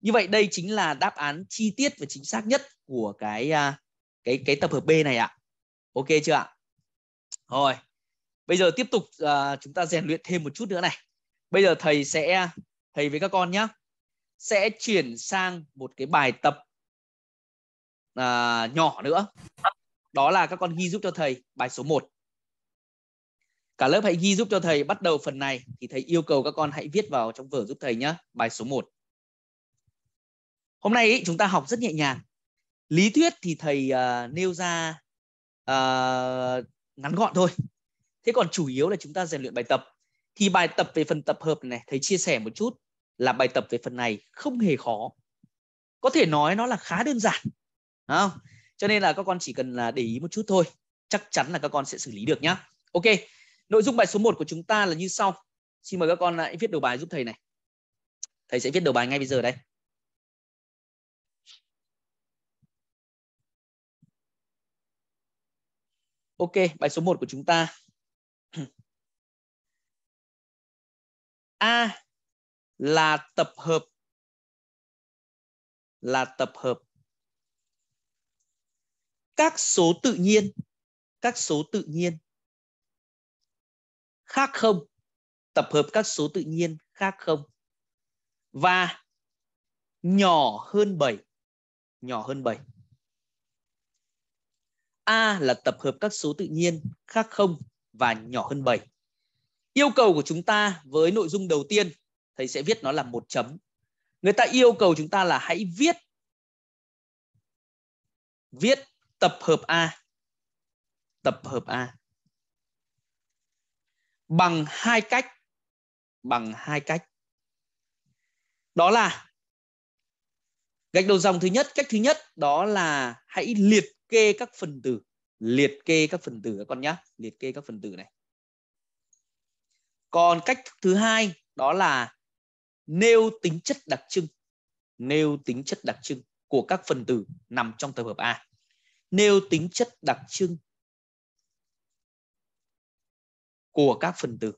như vậy đây chính là đáp án chi tiết và chính xác nhất của cái à, cái cái tập hợp B này ạ. Ok chưa ạ? Rồi. Bây giờ tiếp tục uh, chúng ta rèn luyện thêm một chút nữa này. Bây giờ thầy sẽ thầy với các con nhé sẽ chuyển sang một cái bài tập à, nhỏ nữa đó là các con ghi giúp cho thầy bài số 1 cả lớp hãy ghi giúp cho thầy bắt đầu phần này thì thầy yêu cầu các con hãy viết vào trong vở giúp thầy nhé bài số 1 hôm nay ý, chúng ta học rất nhẹ nhàng lý thuyết thì thầy uh, nêu ra uh, ngắn gọn thôi thế còn chủ yếu là chúng ta rèn luyện bài tập thì bài tập về phần tập hợp này thầy chia sẻ một chút là bài tập về phần này không hề khó có thể nói nó là khá đơn giản Đúng không cho nên là các con chỉ cần là để ý một chút thôi chắc chắn là các con sẽ xử lý được nhá ok nội dung bài số 1 của chúng ta là như sau xin mời các con lại viết đầu bài giúp thầy này thầy sẽ viết đầu bài ngay bây giờ đây Ok, bài số 1 của chúng ta. A là tập hợp là tập hợp các số tự nhiên các số tự nhiên khác không tập hợp các số tự nhiên khác không và nhỏ hơn 7 nhỏ hơn 7 A là tập hợp các số tự nhiên khác không và nhỏ hơn 7 yêu cầu của chúng ta với nội dung đầu tiên thầy sẽ viết nó là một chấm người ta yêu cầu chúng ta là hãy viết viết tập hợp a tập hợp a bằng hai cách bằng hai cách đó là gạch đầu dòng thứ nhất cách thứ nhất đó là hãy liệt kê các phần tử liệt kê các phần tử các con nhá liệt kê các phần tử này còn cách thứ hai đó là nêu tính chất đặc trưng nêu tính chất đặc trưng của các phần tử nằm trong tập hợp A nêu tính chất đặc trưng của các phần tử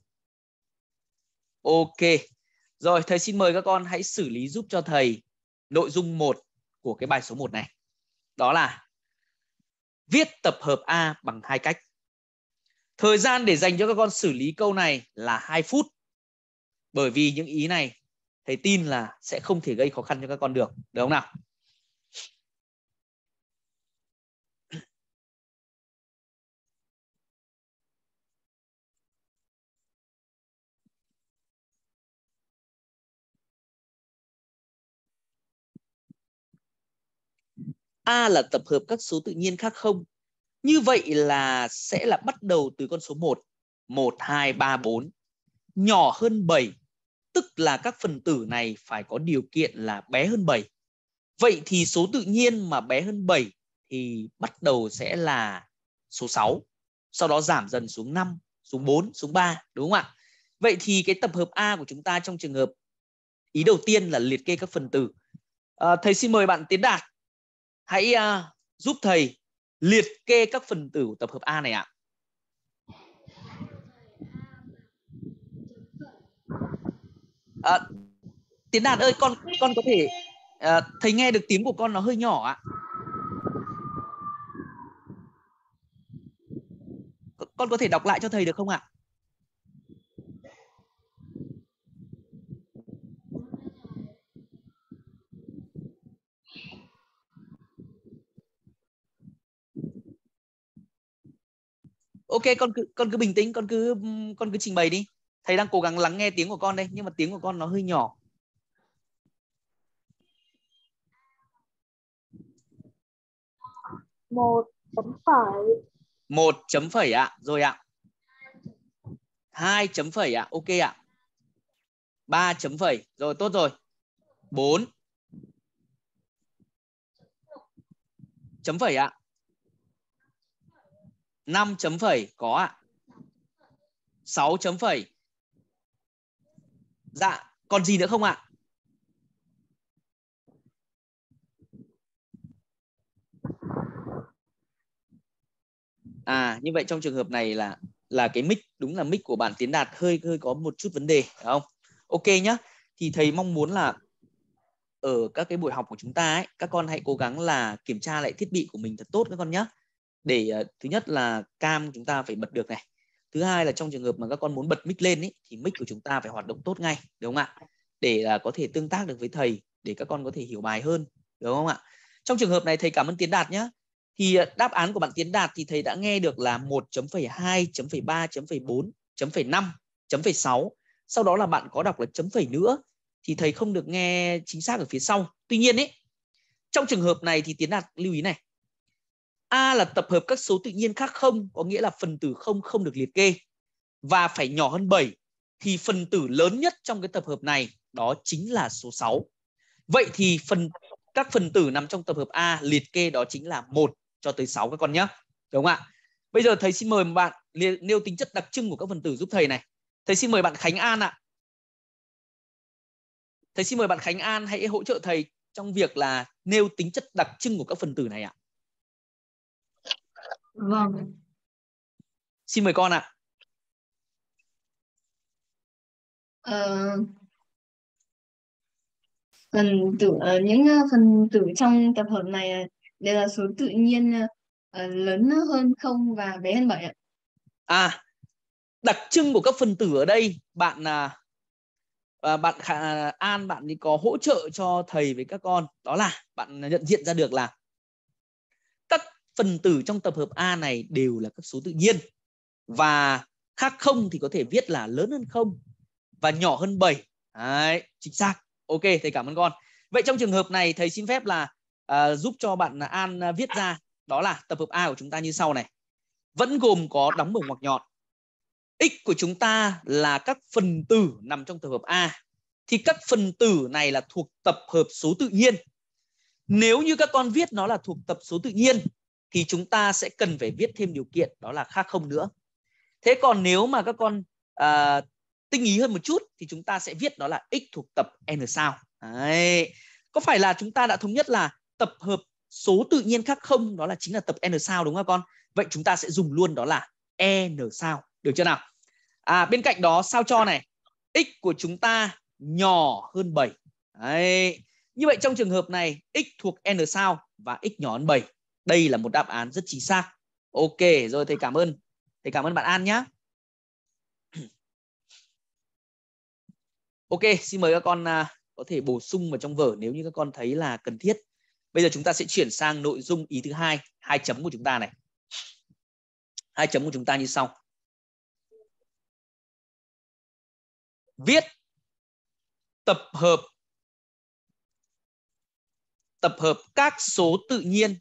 Ok rồi thầy xin mời các con hãy xử lý giúp cho thầy nội dung 1 của cái bài số 1 này đó là viết tập hợp A bằng hai cách Thời gian để dành cho các con xử lý câu này là 2 phút. Bởi vì những ý này thầy tin là sẽ không thể gây khó khăn cho các con được được không nào A là tập hợp các số tự nhiên khác không. Như vậy là sẽ là bắt đầu từ con số 1, 1, 2, 3, 4, nhỏ hơn 7 tức là các phần tử này phải có điều kiện là bé hơn 7. Vậy thì số tự nhiên mà bé hơn 7 thì bắt đầu sẽ là số 6, sau đó giảm dần xuống 5, xuống 4, xuống 3, đúng không ạ? Vậy thì cái tập hợp A của chúng ta trong trường hợp ý đầu tiên là liệt kê các phần tử. À, thầy xin mời bạn Tiến Đạt hãy uh, giúp thầy liệt kê các phần tử của tập hợp A này ạ. à, tiến đạt ơi con con có thể à, thấy nghe được tiếng của con nó hơi nhỏ ạ con có thể đọc lại cho thầy được không ạ ok con cứ con cứ bình tĩnh con cứ con cứ trình bày đi thầy đang cố gắng lắng nghe tiếng của con đây nhưng mà tiếng của con nó hơi nhỏ một chấm phẩy một chấm phẩy ạ à. rồi ạ à. hai chấm phẩy ạ à. ok ạ à. ba chấm phẩy rồi tốt rồi bốn chấm phẩy ạ à. năm chấm phẩy có ạ à. sáu chấm phẩy dạ còn gì nữa không ạ à? như vậy trong trường hợp này là là cái mic đúng là mic của bạn tiến đạt hơi hơi có một chút vấn đề phải không ok nhá thì thầy mong muốn là ở các cái buổi học của chúng ta ấy các con hãy cố gắng là kiểm tra lại thiết bị của mình thật tốt các con nhé để uh, thứ nhất là cam chúng ta phải bật được này thứ hai là trong trường hợp mà các con muốn bật mic lên ý, thì mic của chúng ta phải hoạt động tốt ngay đúng không ạ để là có thể tương tác được với thầy để các con có thể hiểu bài hơn đúng không ạ trong trường hợp này thầy cảm ơn tiến đạt nhé thì à, đáp án của bạn tiến đạt thì thầy đã nghe được là 1.2 năm chấm phẩy sáu sau đó là bạn có đọc là chấm phẩy nữa thì thầy không được nghe chính xác ở phía sau tuy nhiên ấy trong trường hợp này thì tiến đạt lưu ý này A là tập hợp các số tự nhiên khác không, có nghĩa là phần tử không không được liệt kê và phải nhỏ hơn 7 thì phần tử lớn nhất trong cái tập hợp này đó chính là số 6. Vậy thì phần các phần tử nằm trong tập hợp A liệt kê đó chính là 1 cho tới 6 các con nhé. Đúng không ạ? Bây giờ thầy xin mời bạn nêu tính chất đặc trưng của các phần tử giúp thầy này. Thầy xin mời bạn Khánh An ạ. Thầy xin mời bạn Khánh An hãy hỗ trợ thầy trong việc là nêu tính chất đặc trưng của các phần tử này ạ. À. Vâng. Xin mời con ạ. À. Ờ, phần tử ờ, những ờ, phần tử trong tập hợp này ờ, đều là số tự nhiên lớn hơn không và bé hơn 7 ạ. À, đặc trưng của các phần tử ở đây bạn là uh, à, bạn Khả à, An bạn thì có hỗ trợ cho thầy với các con đó là bạn nhận diện ra được là phần tử trong tập hợp A này đều là các số tự nhiên và khác không thì có thể viết là lớn hơn không và nhỏ hơn 7 Đấy, chính xác ok thầy cảm ơn con vậy trong trường hợp này thầy xin phép là uh, giúp cho bạn An viết ra đó là tập hợp A của chúng ta như sau này vẫn gồm có đóng mở ngoặc nhọn x của chúng ta là các phần tử nằm trong tập hợp A thì các phần tử này là thuộc tập hợp số tự nhiên nếu như các con viết nó là thuộc tập số tự nhiên thì chúng ta sẽ cần phải viết thêm điều kiện đó là khác không nữa. Thế còn nếu mà các con à, tinh ý hơn một chút thì chúng ta sẽ viết đó là x thuộc tập n sao. Đấy. Có phải là chúng ta đã thống nhất là tập hợp số tự nhiên khác không đó là chính là tập n sao đúng không con? Vậy chúng ta sẽ dùng luôn đó là n sao. Được chưa nào? À bên cạnh đó sao cho này x của chúng ta nhỏ hơn 7. Đấy. Như vậy trong trường hợp này x thuộc n sao và x nhỏ hơn 7 đây là một đáp án rất chính xác ok rồi thầy cảm ơn thầy cảm ơn bạn an nhé ok xin mời các con à, có thể bổ sung vào trong vở nếu như các con thấy là cần thiết bây giờ chúng ta sẽ chuyển sang nội dung ý thứ hai hai chấm của chúng ta này hai chấm của chúng ta như sau viết tập hợp tập hợp các số tự nhiên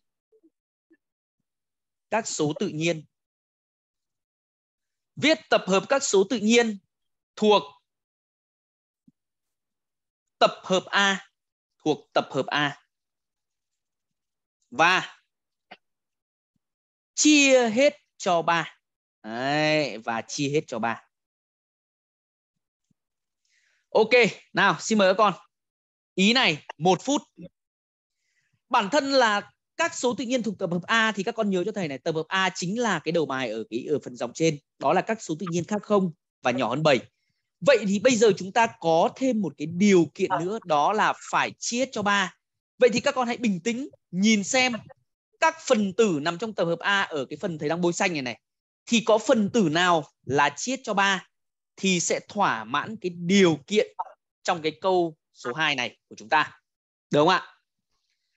các số tự nhiên. Viết tập hợp các số tự nhiên thuộc tập hợp A, thuộc tập hợp A. Và chia hết cho 3. Đấy, và chia hết cho 3. Ok, nào xin mời các con. Ý này, một phút. Bản thân là các số tự nhiên thuộc tập hợp A thì các con nhớ cho thầy này tập hợp A chính là cái đầu bài ở cái ở phần dòng trên đó là các số tự nhiên khác không và nhỏ hơn 7 vậy thì bây giờ chúng ta có thêm một cái điều kiện ờ. nữa đó là phải chia cho ba vậy thì các con hãy bình tĩnh nhìn xem các phần tử nằm trong tập hợp A ở cái phần thầy đang bôi xanh này này thì có phần tử nào là chiết cho ba thì sẽ thỏa mãn cái điều kiện trong cái câu số 2 này của chúng ta. đúng không ạ?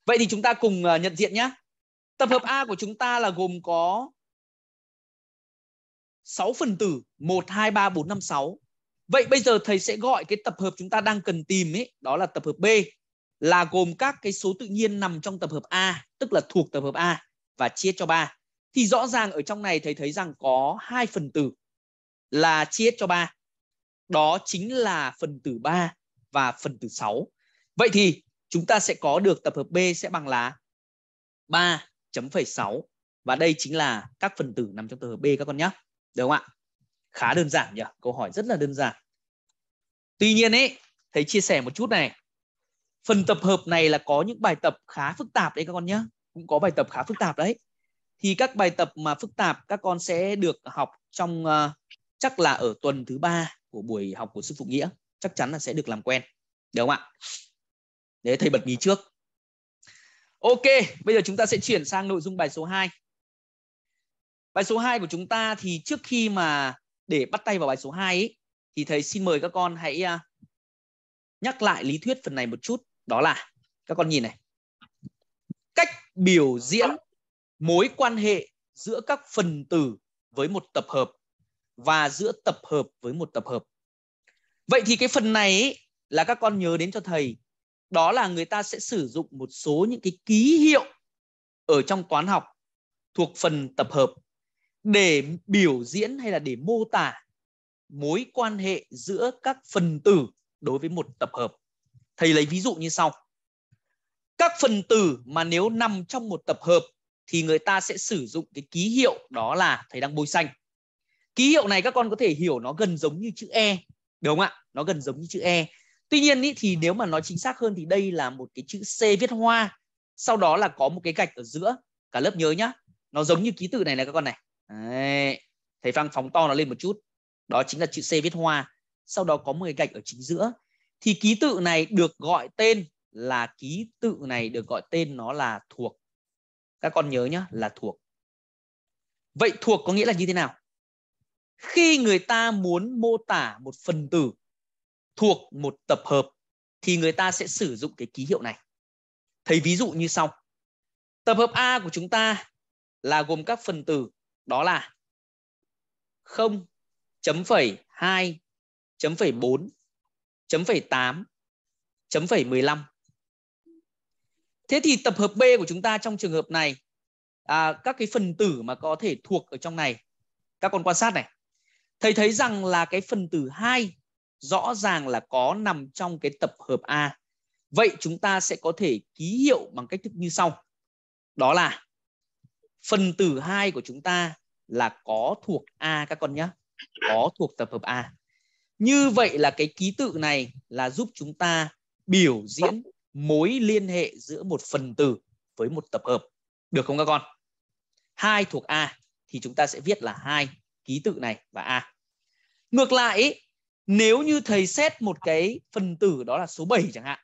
Vậy thì chúng ta cùng ờ, nhận diện nhé. Tập hợp A của chúng ta là gồm có 6 phần tử 1, 2, 3, 4, 5, 6. Vậy bây giờ thầy sẽ gọi cái tập hợp chúng ta đang cần tìm ấy, đó là tập hợp B là gồm các cái số tự nhiên nằm trong tập hợp A, tức là thuộc tập hợp A và chia cho 3. Thì rõ ràng ở trong này thầy thấy rằng có hai phần tử là chia cho 3. Đó chính là phần tử 3 và phần tử 6. Vậy thì chúng ta sẽ có được tập hợp B sẽ bằng là 3.6 và đây chính là các phần tử nằm trong tập hợp B các con nhé. Được không ạ? Khá đơn giản nhỉ? Câu hỏi rất là đơn giản. Tuy nhiên ấy, thầy chia sẻ một chút này. Phần tập hợp này là có những bài tập khá phức tạp đấy các con nhé. Cũng có bài tập khá phức tạp đấy. Thì các bài tập mà phức tạp các con sẽ được học trong uh, chắc là ở tuần thứ ba của buổi học của sư phụ nghĩa chắc chắn là sẽ được làm quen. Được không ạ? Đấy, thầy bật mí trước. Ok, bây giờ chúng ta sẽ chuyển sang nội dung bài số 2. Bài số 2 của chúng ta thì trước khi mà để bắt tay vào bài số 2 ấy, thì thầy xin mời các con hãy à, nhắc lại lý thuyết phần này một chút. Đó là các con nhìn này. Cách biểu diễn mối quan hệ giữa các phần tử với một tập hợp và giữa tập hợp với một tập hợp. Vậy thì cái phần này ấy, là các con nhớ đến cho thầy đó là người ta sẽ sử dụng một số những cái ký hiệu ở trong toán học thuộc phần tập hợp để biểu diễn hay là để mô tả mối quan hệ giữa các phần tử đối với một tập hợp. Thầy lấy ví dụ như sau. Các phần tử mà nếu nằm trong một tập hợp thì người ta sẽ sử dụng cái ký hiệu đó là thầy đang bôi xanh. Ký hiệu này các con có thể hiểu nó gần giống như chữ E, đúng không ạ? Nó gần giống như chữ E tuy nhiên ý, thì nếu mà nói chính xác hơn thì đây là một cái chữ c viết hoa sau đó là có một cái gạch ở giữa cả lớp nhớ nhá nó giống như ký tự này này các con này Đấy. thầy phang phóng to nó lên một chút đó chính là chữ c viết hoa sau đó có một cái gạch ở chính giữa thì ký tự này được gọi tên là ký tự này được gọi tên nó là thuộc các con nhớ nhá là thuộc vậy thuộc có nghĩa là như thế nào khi người ta muốn mô tả một phần tử thuộc một tập hợp thì người ta sẽ sử dụng cái ký hiệu này. Thấy ví dụ như sau. Tập hợp A của chúng ta là gồm các phần tử đó là 0, chấm phẩy 2, chấm phẩy 4, chấm phẩy 8, chấm phẩy 15. Thế thì tập hợp B của chúng ta trong trường hợp này à, các cái phần tử mà có thể thuộc ở trong này các con quan sát này thầy thấy rằng là cái phần tử 2 rõ ràng là có nằm trong cái tập hợp A. Vậy chúng ta sẽ có thể ký hiệu bằng cách thức như sau. Đó là phần tử 2 của chúng ta là có thuộc A các con nhé. Có thuộc tập hợp A. Như vậy là cái ký tự này là giúp chúng ta biểu diễn mối liên hệ giữa một phần tử với một tập hợp. Được không các con? Hai thuộc A thì chúng ta sẽ viết là hai ký tự này và A. Ngược lại, nếu như thầy xét một cái phần tử đó là số 7 chẳng hạn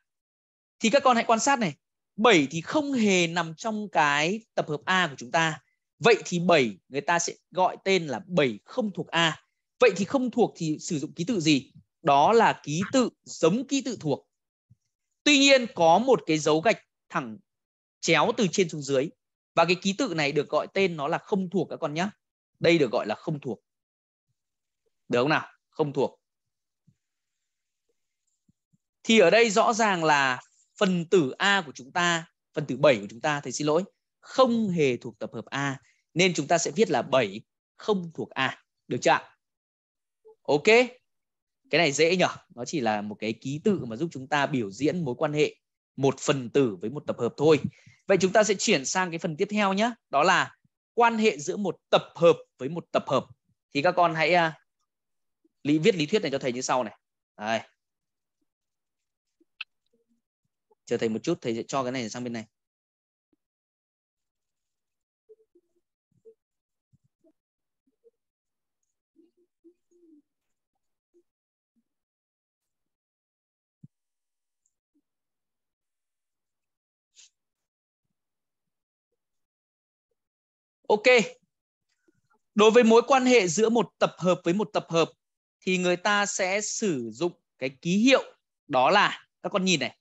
thì các con hãy quan sát này 7 thì không hề nằm trong cái tập hợp A của chúng ta vậy thì 7 người ta sẽ gọi tên là 7 không thuộc A vậy thì không thuộc thì sử dụng ký tự gì đó là ký tự giống ký tự thuộc tuy nhiên có một cái dấu gạch thẳng chéo từ trên xuống dưới và cái ký tự này được gọi tên nó là không thuộc các con nhé đây được gọi là không thuộc được không nào không thuộc thì ở đây rõ ràng là phần tử A của chúng ta, phần tử 7 của chúng ta, thầy xin lỗi, không hề thuộc tập hợp A. Nên chúng ta sẽ viết là 7 không thuộc A. Được chưa ạ? Ok. Cái này dễ nhở. Nó chỉ là một cái ký tự mà giúp chúng ta biểu diễn mối quan hệ một phần tử với một tập hợp thôi. Vậy chúng ta sẽ chuyển sang cái phần tiếp theo nhé. Đó là quan hệ giữa một tập hợp với một tập hợp. Thì các con hãy à, lý viết lý thuyết này cho thầy như sau này. Đây chờ thầy một chút thầy sẽ cho cái này sang bên này Ok. Đối với mối quan hệ giữa một tập hợp với một tập hợp thì người ta sẽ sử dụng cái ký hiệu đó là các con nhìn này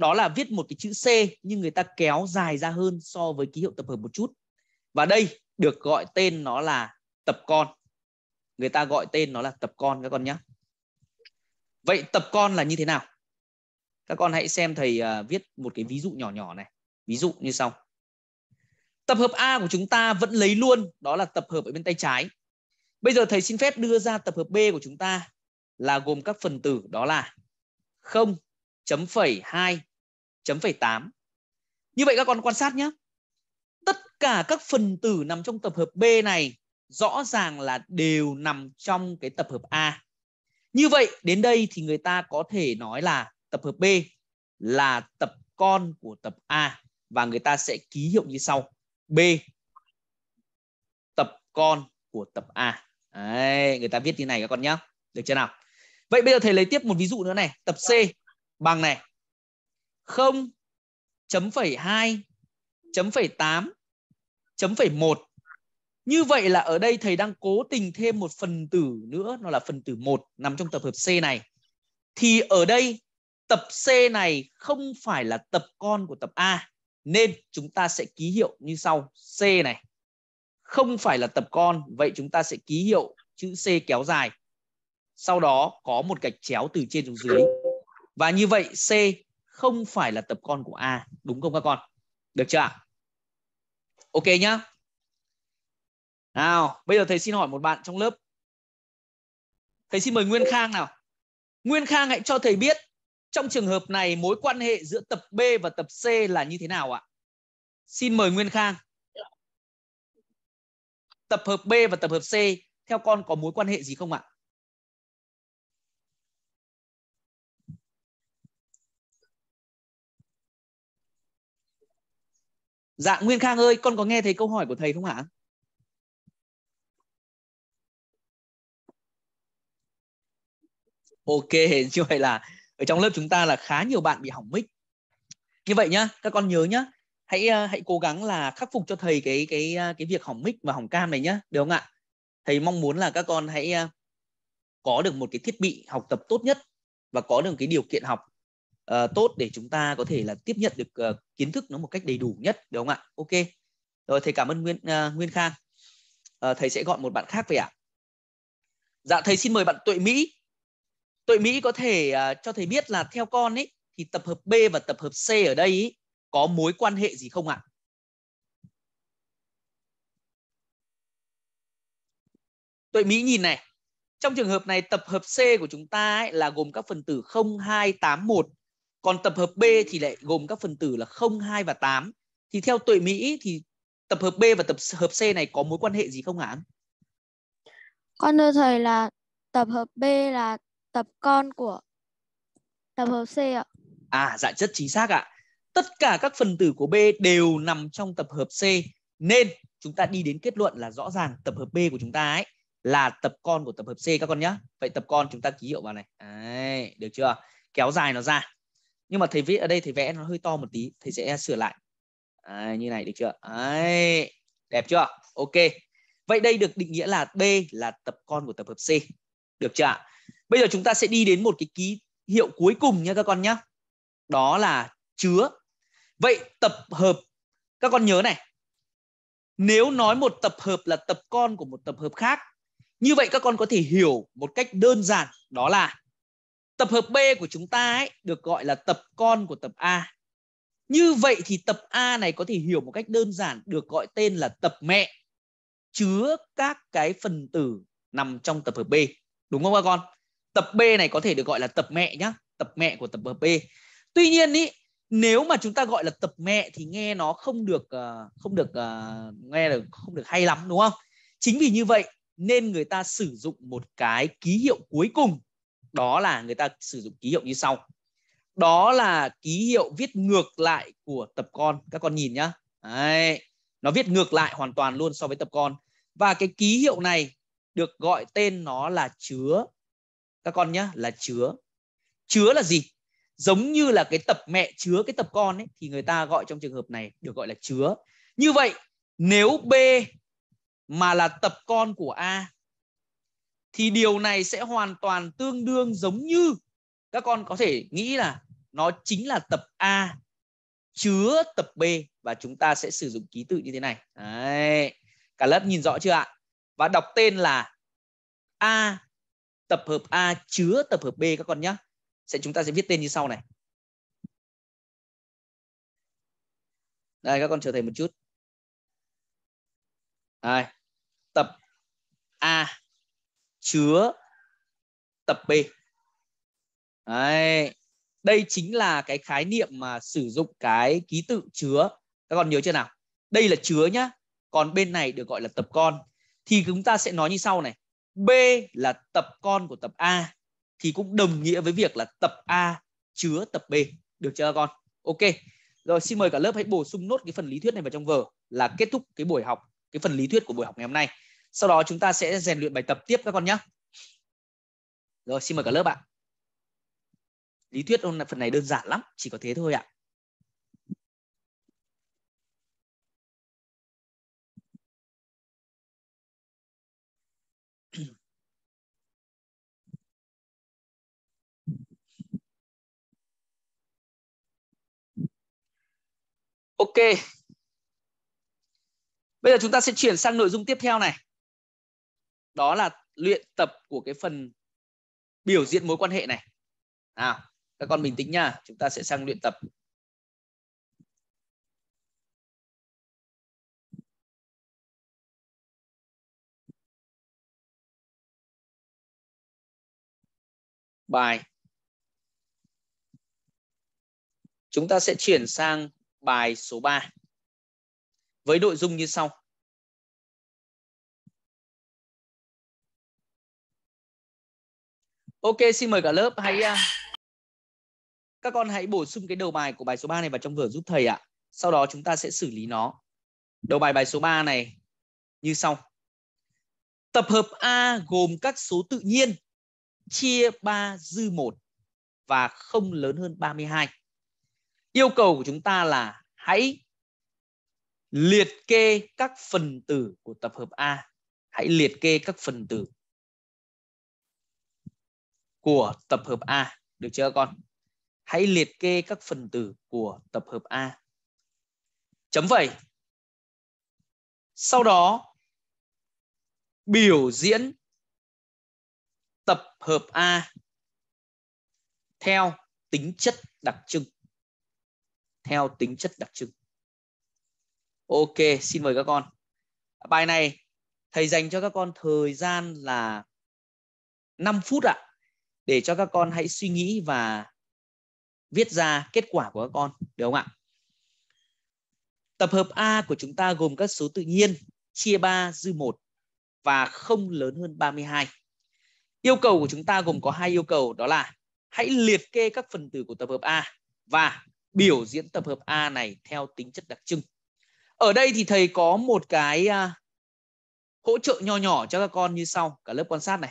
đó là viết một cái chữ C nhưng người ta kéo dài ra hơn so với ký hiệu tập hợp một chút. Và đây được gọi tên nó là tập con. Người ta gọi tên nó là tập con các con nhé. Vậy tập con là như thế nào? Các con hãy xem thầy uh, viết một cái ví dụ nhỏ nhỏ này. Ví dụ như sau. Tập hợp A của chúng ta vẫn lấy luôn, đó là tập hợp ở bên tay trái. Bây giờ thầy xin phép đưa ra tập hợp B của chúng ta là gồm các phần tử đó là 0, chấm phẩy 2, chấm phẩy 8. Như vậy các con quan sát nhé. Tất cả các phần tử nằm trong tập hợp B này rõ ràng là đều nằm trong cái tập hợp A. Như vậy đến đây thì người ta có thể nói là tập hợp B là tập con của tập A và người ta sẽ ký hiệu như sau. B tập con của tập A. Đấy, người ta viết như này các con nhá. Được chưa nào? Vậy bây giờ thầy lấy tiếp một ví dụ nữa này, tập C bằng này 0 chấm phẩy 2 chấm phẩy 8 chấm phẩy 1. Như vậy là ở đây thầy đang cố tình thêm một phần tử nữa, nó là phần tử 1 nằm trong tập hợp C này. Thì ở đây tập C này không phải là tập con của tập A nên chúng ta sẽ ký hiệu như sau C này không phải là tập con vậy chúng ta sẽ ký hiệu chữ C kéo dài sau đó có một gạch chéo từ trên xuống dưới và như vậy C không phải là tập con của A đúng không các con được chưa ạ ok nhá nào bây giờ thầy xin hỏi một bạn trong lớp thầy xin mời Nguyên Khang nào Nguyên Khang hãy cho thầy biết trong trường hợp này mối quan hệ giữa tập B và tập C là như thế nào ạ xin mời Nguyên Khang tập hợp B và tập hợp C theo con có mối quan hệ gì không ạ? Dạ Nguyên Khang ơi, con có nghe thấy câu hỏi của thầy không hả? Ok, như vậy là ở trong lớp chúng ta là khá nhiều bạn bị hỏng mic. Như vậy nhá, các con nhớ nhá, hãy ờ, hãy cố gắng là khắc phục cho thầy cái cái ờ, cái việc hỏng mic và hỏng cam này nhá, được không ạ? Thầy mong muốn là các con hãy ờ, có được một cái thiết bị học tập tốt nhất và có được cái điều kiện học Ờ, tốt để chúng ta có thể là tiếp nhận được uh, kiến thức nó một cách đầy đủ nhất đúng không ạ ok rồi thầy cảm ơn nguyên uh, nguyên khang uh, thầy sẽ gọi một bạn khác về ạ dạ thầy xin mời bạn tuệ mỹ tuệ mỹ có thể uh, cho thầy biết là theo con ấy thì tập hợp b và tập hợp c ở đây ấy, có mối quan hệ gì không ạ Tuệ Mỹ nhìn này, trong trường hợp này tập hợp C của chúng ta ấy là gồm các phần tử 0, 2, 8, 1 còn tập hợp B thì lại gồm các phần tử là 0, 2 và 8. Thì theo tuệ Mỹ thì tập hợp B và tập hợp C này có mối quan hệ gì không ạ Con thưa thầy là tập hợp B là tập con của tập hợp C ạ. À, dạ rất chính xác ạ. Tất cả các phần tử của B đều nằm trong tập hợp C nên chúng ta đi đến kết luận là rõ ràng tập hợp B của chúng ta ấy là tập con của tập hợp C các con nhé. Vậy tập con chúng ta ký hiệu vào này. Đấy, được chưa? Kéo dài nó ra nhưng mà thầy viết ở đây thầy vẽ nó hơi to một tí thầy sẽ sửa lại à, như này được chưa Đấy. đẹp chưa ok vậy đây được định nghĩa là b là tập con của tập hợp c được chưa bây giờ chúng ta sẽ đi đến một cái ký hiệu cuối cùng nha các con nhá đó là chứa vậy tập hợp các con nhớ này nếu nói một tập hợp là tập con của một tập hợp khác như vậy các con có thể hiểu một cách đơn giản đó là tập hợp B của chúng ta ấy, được gọi là tập con của tập A. Như vậy thì tập A này có thể hiểu một cách đơn giản được gọi tên là tập mẹ chứa các cái phần tử nằm trong tập hợp B. Đúng không các con? Tập B này có thể được gọi là tập mẹ nhá, tập mẹ của tập hợp B. Tuy nhiên ý, nếu mà chúng ta gọi là tập mẹ thì nghe nó không được ờ, không được ờ, nghe được không được hay lắm đúng không? Chính vì như vậy nên người ta sử dụng một cái ký hiệu cuối cùng đó là người ta sử dụng ký hiệu như sau đó là ký hiệu viết ngược lại của tập con các con nhìn nhá Đấy. nó viết ngược lại hoàn toàn luôn so với tập con và cái ký hiệu này được gọi tên nó là chứa các con nhá là chứa chứa là gì giống như là cái tập mẹ chứa cái tập con ấy thì người ta gọi trong trường hợp này được gọi là chứa như vậy nếu b mà là tập con của a thì điều này sẽ hoàn toàn tương đương giống như các con có thể nghĩ là nó chính là tập A chứa tập B và chúng ta sẽ sử dụng ký tự như thế này. Đấy. Cả lớp nhìn rõ chưa ạ? Và đọc tên là A tập hợp A chứa tập hợp B các con nhé. Sẽ chúng ta sẽ viết tên như sau này. Đây các con chờ thầy một chút. Đây. Tập A chứa tập B. Đấy. Đây chính là cái khái niệm mà sử dụng cái ký tự chứa. Các con nhớ chưa nào? Đây là chứa nhá. Còn bên này được gọi là tập con. Thì chúng ta sẽ nói như sau này. B là tập con của tập A. Thì cũng đồng nghĩa với việc là tập A chứa tập B. Được chưa các con? Ok. Rồi xin mời cả lớp hãy bổ sung nốt cái phần lý thuyết này vào trong vở là kết thúc cái buổi học, cái phần lý thuyết của buổi học ngày hôm nay sau đó chúng ta sẽ rèn luyện bài tập tiếp các con nhé rồi xin mời cả lớp ạ lý thuyết hôm nay phần này đơn giản lắm chỉ có thế thôi ạ Ok. Bây giờ chúng ta sẽ chuyển sang nội dung tiếp theo này đó là luyện tập của cái phần biểu diễn mối quan hệ này nào các con bình tĩnh nha chúng ta sẽ sang luyện tập bài chúng ta sẽ chuyển sang bài số 3 với nội dung như sau Ok, xin mời cả lớp hãy à, các con hãy bổ sung cái đầu bài của bài số 3 này vào trong vở giúp thầy ạ. Sau đó chúng ta sẽ xử lý nó. Đầu bài bài số 3 này như sau. Tập hợp A gồm các số tự nhiên chia 3 dư 1 và không lớn hơn 32. Yêu cầu của chúng ta là hãy liệt kê các phần tử của tập hợp A. Hãy liệt kê các phần tử của tập hợp A. Được chưa con? Hãy liệt kê các phần tử của tập hợp A. Chấm phẩy. Sau đó biểu diễn tập hợp A theo tính chất đặc trưng. Theo tính chất đặc trưng. Ok, xin mời các con. Bài này thầy dành cho các con thời gian là 5 phút ạ. À để cho các con hãy suy nghĩ và viết ra kết quả của các con, được không ạ? Tập hợp A của chúng ta gồm các số tự nhiên chia 3 dư 1 và không lớn hơn 32. Yêu cầu của chúng ta gồm có hai yêu cầu đó là hãy liệt kê các phần tử của tập hợp A và biểu diễn tập hợp A này theo tính chất đặc trưng. Ở đây thì thầy có một cái à, hỗ trợ nho nhỏ cho các con như sau cả lớp quan sát này.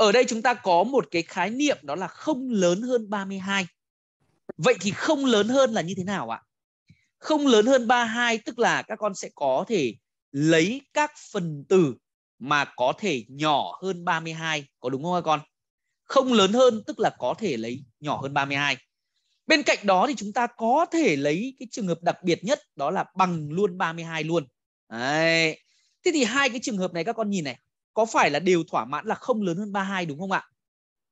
Ở đây chúng ta có một cái khái niệm đó là không lớn hơn 32. Vậy thì không lớn hơn là như thế nào ạ? Không lớn hơn 32 tức là các con sẽ có thể lấy các phần tử mà có thể nhỏ hơn 32, có đúng không các con? Không lớn hơn tức là có thể lấy nhỏ hơn 32. Bên cạnh đó thì chúng ta có thể lấy cái trường hợp đặc biệt nhất đó là bằng luôn 32 luôn. Đấy. Thế thì hai cái trường hợp này các con nhìn này, có phải là điều thỏa mãn là không lớn hơn 32 đúng không ạ?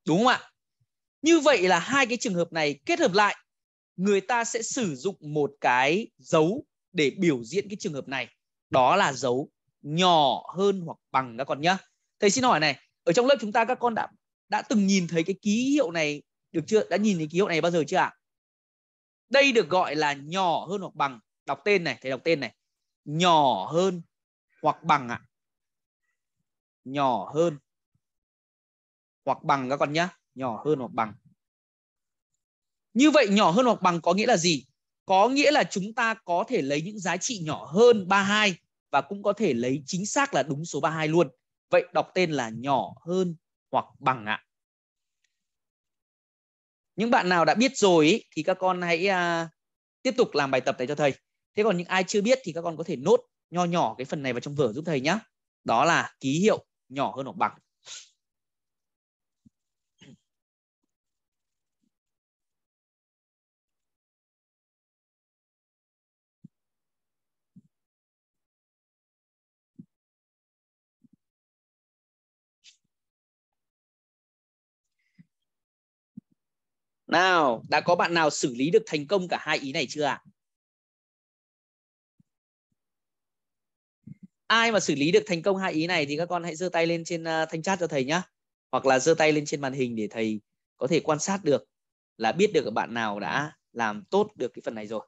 Đúng không ạ? Như vậy là hai cái trường hợp này kết hợp lại, người ta sẽ sử dụng một cái dấu để biểu diễn cái trường hợp này. Đó là dấu nhỏ hơn hoặc bằng các con nhá. Thầy xin hỏi này, ở trong lớp chúng ta các con đã đã từng nhìn thấy cái ký hiệu này được chưa? Đã nhìn thấy ký hiệu này bao giờ chưa ạ? Đây được gọi là nhỏ hơn hoặc bằng. Đọc tên này, thầy đọc tên này. Nhỏ hơn hoặc bằng ạ. À nhỏ hơn hoặc bằng các con nhá nhỏ hơn hoặc bằng như vậy nhỏ hơn hoặc bằng có nghĩa là gì có nghĩa là chúng ta có thể lấy những giá trị nhỏ hơn 32 và cũng có thể lấy chính xác là đúng số 32 luôn. Vậy đọc tên là nhỏ hơn hoặc bằng ạ. Những bạn nào đã biết rồi ý, thì các con hãy à, tiếp tục làm bài tập này cho thầy. Thế còn những ai chưa biết thì các con có thể nốt nho nhỏ cái phần này vào trong vở giúp thầy nhé. Đó là ký hiệu nhỏ hơn hoặc bằng Nào, đã có bạn nào xử lý được thành công cả hai ý này chưa ạ? À? ai mà xử lý được thành công hai ý này thì các con hãy giơ tay lên trên ờ, thanh chat cho thầy nhá hoặc là giơ tay lên trên màn hình để thầy có thể quan sát được là biết được bạn nào đã làm tốt được cái phần này rồi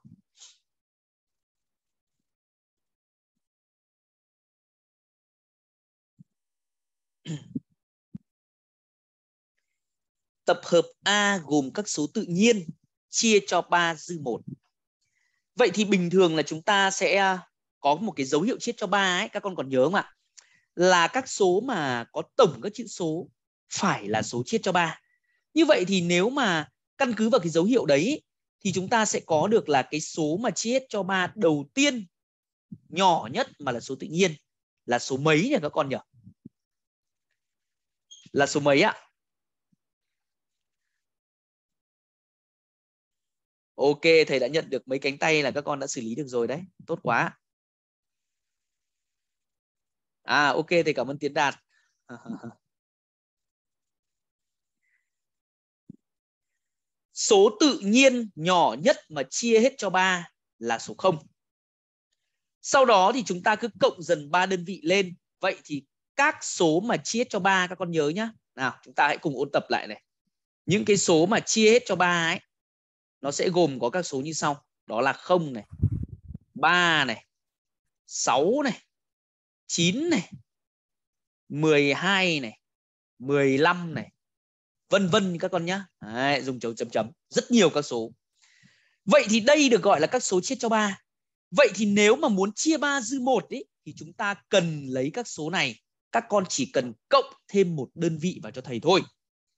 tập hợp A gồm các số tự nhiên chia cho 3 dư 1. Vậy thì bình thường là chúng ta sẽ có một cái dấu hiệu chiết cho ba ấy các con còn nhớ không ạ là các số mà có tổng các chữ số phải là số chiết cho ba như vậy thì nếu mà căn cứ vào cái dấu hiệu đấy thì chúng ta sẽ có được là cái số mà chiết cho ba đầu tiên nhỏ nhất mà là số tự nhiên là số mấy nhỉ các con nhỉ là số mấy ạ ok thầy đã nhận được mấy cánh tay là các con đã xử lý được rồi đấy tốt quá à ok thì cảm ơn tiến đạt số tự nhiên nhỏ nhất mà chia hết cho 3 là số 0. Sau đó thì chúng ta cứ cộng dần 3 đơn vị lên. Vậy thì các số mà chia hết cho 3 các con nhớ nhá. Nào, chúng ta hãy cùng ôn tập lại này. Những cái số mà chia hết cho 3 ấy nó sẽ gồm có các số như sau. Đó là 0 này, 3 này, 6 này, 9 này, 12 này, 15 này, vân vân các con nhá. Đấy, dùng dấu chấm chấm, rất nhiều các số. Vậy thì đây được gọi là các số chia cho 3. Vậy thì nếu mà muốn chia 3 dư 1 ấy thì chúng ta cần lấy các số này, các con chỉ cần cộng thêm một đơn vị vào cho thầy thôi.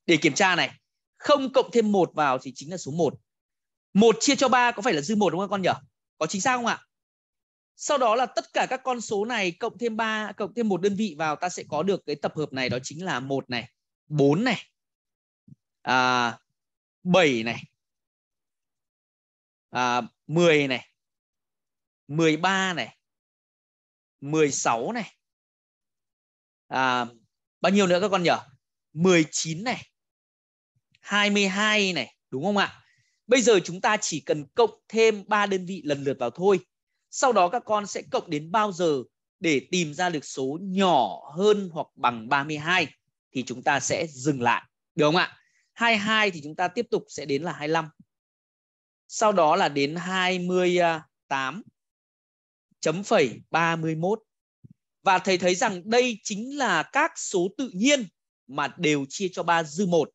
Để kiểm tra này, không cộng thêm một vào thì chính là số 1. 1 chia cho 3 có phải là dư 1 đúng không các con nhỉ? Có chính xác không ạ? Sau đó là tất cả các con số này cộng thêm 3 cộng thêm một đơn vị vào ta sẽ có được cái tập hợp này đó chính là một này, 4 này. À 7 này. À 10 này. 13 này. 16 này. À bao nhiêu nữa các con nhỉ? 19 này. 22 này, đúng không ạ? Bây giờ chúng ta chỉ cần cộng thêm 3 đơn vị lần lượt vào thôi sau đó các con sẽ cộng đến bao giờ để tìm ra được số nhỏ hơn hoặc bằng 32 thì chúng ta sẽ dừng lại. Được không ạ? 22 thì chúng ta tiếp tục sẽ đến là 25. Sau đó là đến 28 chấm phẩy 31. Và thầy thấy rằng đây chính là các số tự nhiên mà đều chia cho 3 dư 1.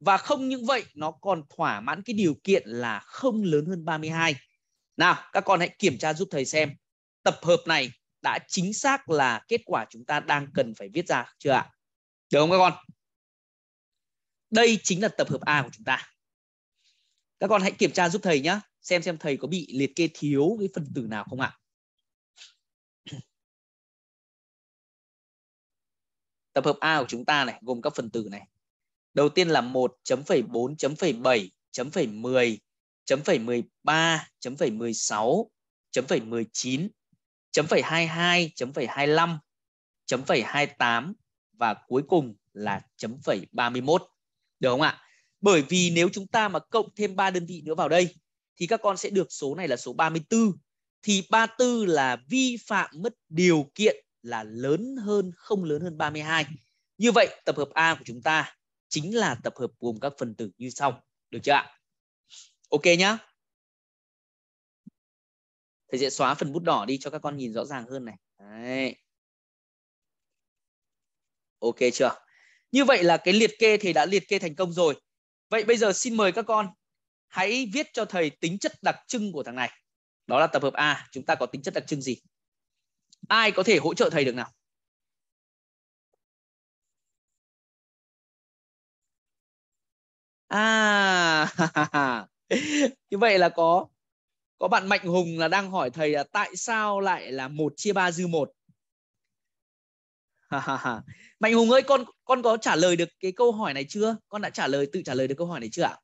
Và không những vậy, nó còn thỏa mãn cái điều kiện là không lớn hơn 32. Nào, các con hãy kiểm tra giúp thầy xem tập hợp này đã chính xác là kết quả chúng ta đang cần phải viết ra chưa ạ? Được không các con? Đây chính là tập hợp A của chúng ta. Các con hãy kiểm tra giúp thầy nhé. Xem xem thầy có bị liệt kê thiếu cái phần tử nào không ạ? Tập hợp A của chúng ta này gồm các phần tử này. Đầu tiên là 1 chấm phẩy 4 chấm phẩy 7 chấm phẩy 10 chấm phẩy 13, chấm phẩy 16, chấm phẩy 19, chấm phẩy 22, chấm phẩy 25, chấm phẩy 28 và cuối cùng là chấm phẩy 31. Được không ạ? Bởi vì nếu chúng ta mà cộng thêm 3 đơn vị nữa vào đây thì các con sẽ được số này là số 34. Thì 34 là vi phạm mất điều kiện là lớn hơn không lớn hơn 32. Như vậy tập hợp A của chúng ta chính là tập hợp gồm các phần tử như sau. Được chưa ạ? ok nhá thầy sẽ xóa phần bút đỏ đi cho các con nhìn rõ ràng hơn này Đấy. ok chưa như vậy là cái liệt kê thì đã liệt kê thành công rồi vậy bây giờ xin mời các con hãy viết cho thầy tính chất đặc trưng của thằng này đó là tập hợp a chúng ta có tính chất đặc trưng gì ai có thể hỗ trợ thầy được nào à như vậy là có có bạn mạnh hùng là đang hỏi thầy là tại sao lại là một chia ba dư một mạnh hùng ơi con con có trả lời được cái câu hỏi này chưa con đã trả lời tự trả lời được câu hỏi này chưa ạ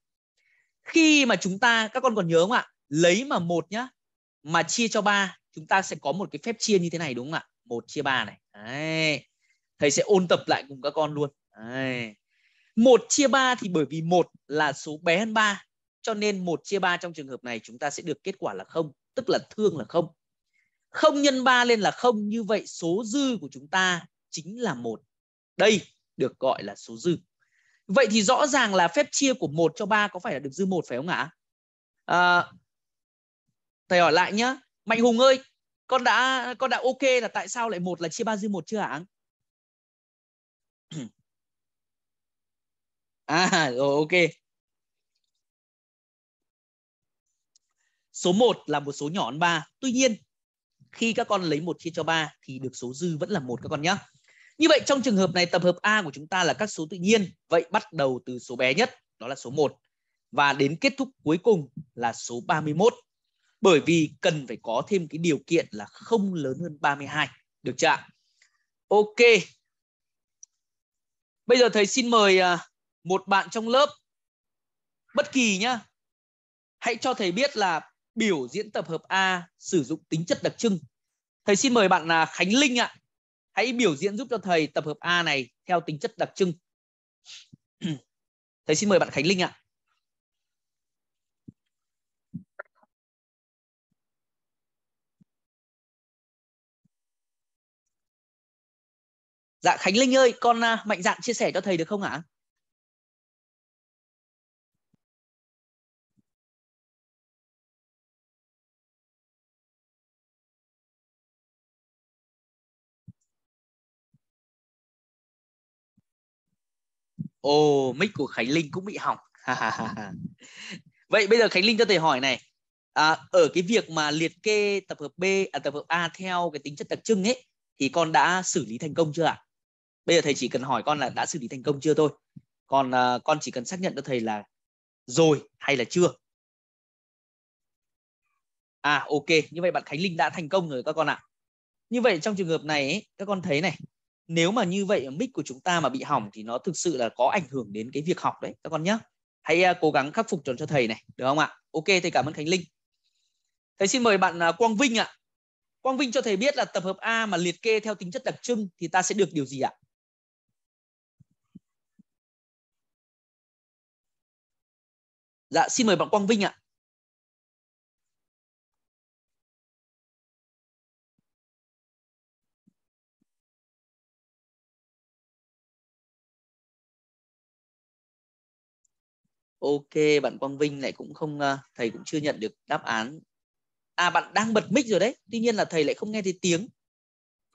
khi mà chúng ta các con còn nhớ không ạ lấy mà một nhá mà chia cho ba chúng ta sẽ có một cái phép chia như thế này đúng không ạ một chia ba này Đấy. thầy sẽ ôn tập lại cùng các con luôn Đấy. một chia ba thì bởi vì một là số bé hơn ba cho nên 1 chia 3 trong trường hợp này chúng ta sẽ được kết quả là không, tức là thương là không. Không nhân 3 lên là không, như vậy số dư của chúng ta chính là một. Đây được gọi là số dư. Vậy thì rõ ràng là phép chia của 1 cho 3 có phải là được dư 1 phải không ạ? À, thầy hỏi lại nhá. Mạnh Hùng ơi, con đã con đã ok là tại sao lại một là chia 3 dư 1 chưa ạ À rồi ok, Số 1 là một số nhỏ hơn 3. Tuy nhiên, khi các con lấy 1 chia cho 3 thì được số dư vẫn là một các con nhé. Như vậy trong trường hợp này tập hợp A của chúng ta là các số tự nhiên. Vậy bắt đầu từ số bé nhất, đó là số 1. Và đến kết thúc cuối cùng là số 31. Bởi vì cần phải có thêm cái điều kiện là không lớn hơn 32. Được chưa ạ? Ok. Bây giờ thầy xin mời à, một bạn trong lớp bất kỳ nhá. Hãy cho thầy biết là biểu diễn tập hợp A sử dụng tính chất đặc trưng. Thầy xin mời bạn là Khánh Linh ạ. Hãy biểu diễn giúp cho thầy tập hợp A này theo tính chất đặc trưng. thầy xin mời bạn Khánh Linh ạ. Dạ Khánh Linh ơi, con à, Mạnh Dạn chia sẻ cho thầy được không ạ? À? Ồ, mic của Khánh Linh cũng bị hỏng. Vậy bây giờ Khánh Linh cho thầy hỏi này. À, ở cái việc mà liệt kê tập hợp B à, tập hợp A theo cái tính chất đặc trưng ấy thì con đã xử lý thành công chưa ạ? À? Bây giờ thầy chỉ cần hỏi con là đã xử lý thành công chưa thôi. Còn à, con chỉ cần xác nhận cho thầy là rồi hay là chưa. À ok, như vậy bạn Khánh Linh đã thành công rồi các con ạ. À. Như vậy trong trường hợp này ấy, các con thấy này, nếu mà như vậy mic của chúng ta mà bị hỏng ừ. thì nó thực sự là có ảnh hưởng đến cái việc học đấy các con nhé hãy à, cố gắng khắc phục cho thầy này được không ạ ok thầy cảm ơn khánh linh thầy xin mời bạn à, quang vinh ạ quang vinh cho thầy biết là tập hợp a mà liệt kê theo tính chất đặc trưng thì ta sẽ được điều gì ạ dạ xin mời bạn quang vinh ạ ok bạn quang vinh lại cũng không ờ, thầy cũng chưa nhận được đáp án à bạn đang bật mic rồi đấy tuy nhiên là thầy lại không nghe thấy tiếng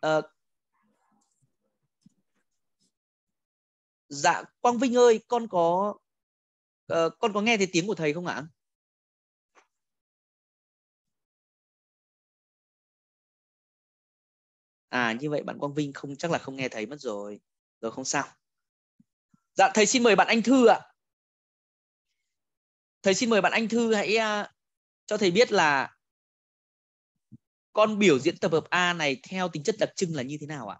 à, dạ quang vinh ơi con có uh, con có nghe thấy tiếng của thầy không ạ à như vậy bạn quang vinh không chắc là không nghe thấy mất rồi rồi không sao dạ thầy xin mời bạn anh thư ạ thầy xin mời bạn anh thư hãy uh, cho thầy biết là con biểu diễn tập hợp a này theo tính chất đặc trưng là như thế nào ạ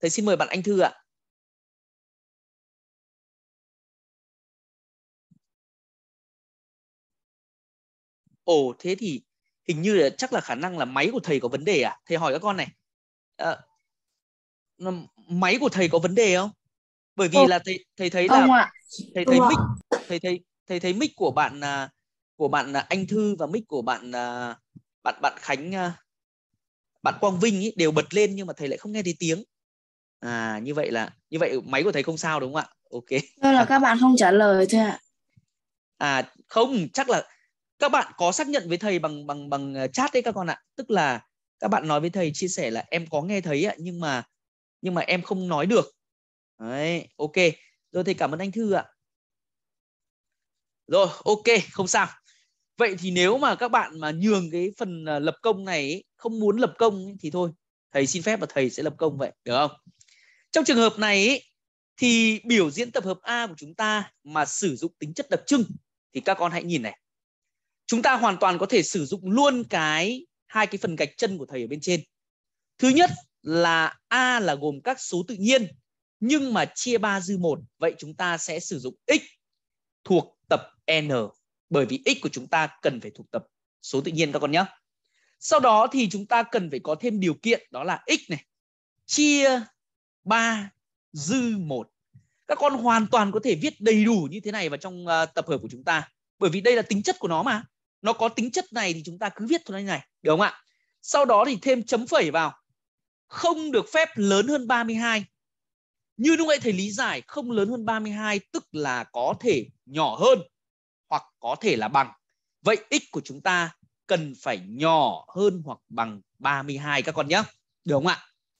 thầy xin mời bạn anh thư ạ ồ thế thì hình như là chắc là khả năng là máy của thầy có vấn đề à thầy hỏi các con này à, máy của thầy có vấn đề không bởi vì là thầy thầy thấy là thầy thấy mic thầy thấy thầy thấy mic của bạn à, của bạn à, anh thư và mic của bạn à, bạn bạn khánh bạn quang vinh ý, đều bật lên nhưng mà thầy lại không nghe thấy tiếng à như vậy là như vậy máy của thầy không sao đúng không ạ ok đó là các bạn không trả lời thôi ạ à không chắc là các bạn có xác nhận với thầy bằng bằng bằng chat đấy các con ạ tức là các bạn nói với thầy chia sẻ là em có nghe thấy ạ nhưng mà nhưng mà em không nói được đấy ok rồi thì cảm ơn anh thư ạ rồi ok không sao vậy thì nếu mà các bạn mà nhường cái phần à, lập công này ấy, không muốn lập công ấy, thì thôi thầy xin phép và thầy sẽ lập công vậy được không trong trường hợp này ấy, thì biểu diễn tập hợp A của chúng ta mà sử dụng tính chất đặc trưng thì các con hãy nhìn này chúng ta hoàn toàn có thể sử dụng luôn cái hai cái phần gạch chân của thầy ở bên trên thứ nhất là A là gồm các số tự nhiên nhưng mà chia 3 dư 1. Vậy chúng ta sẽ sử dụng x thuộc tập N bởi vì x của chúng ta cần phải thuộc tập số tự nhiên các con nhé. Sau đó thì chúng ta cần phải có thêm điều kiện đó là x này chia 3 dư 1. Các con hoàn toàn có thể viết đầy đủ như thế này vào trong ờ, tập hợp của chúng ta bởi vì đây là tính chất của nó mà. Nó có tính chất này thì chúng ta cứ viết thôi này này, được không ạ? Sau đó thì thêm chấm phẩy vào không được phép lớn hơn 32. Như lúc nãy thầy lý giải không lớn hơn 32 tức là có thể nhỏ hơn hoặc có thể là bằng. Vậy x của chúng ta cần phải nhỏ hơn hoặc bằng 32 các con nhé. Được không ạ?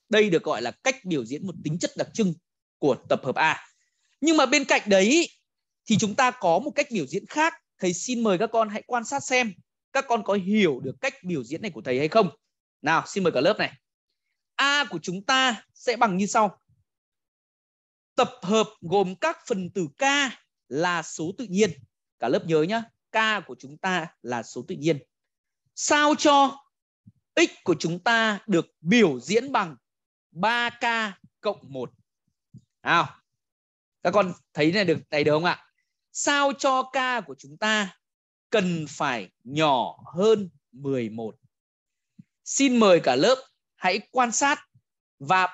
Đây được gọi là cách biểu diễn một tính chất đặc trưng của tập hợp A. Nhưng mà bên cạnh đấy thì chúng ta có một cách biểu diễn khác. Thầy xin mời các con hãy quan sát xem các con có hiểu được cách biểu diễn này của thầy hay không. Nào, xin mời cả lớp này. A của chúng ta sẽ bằng như sau. Tập hợp gồm các phần tử K là số tự nhiên. Cả lớp nhớ nhá, K của chúng ta là số tự nhiên. Sao cho x của chúng ta được biểu diễn bằng 3K cộng 1. Nào, các con thấy này được này được không ạ? Sao cho K của chúng ta cần phải nhỏ hơn 11. Xin mời cả lớp hãy quan sát và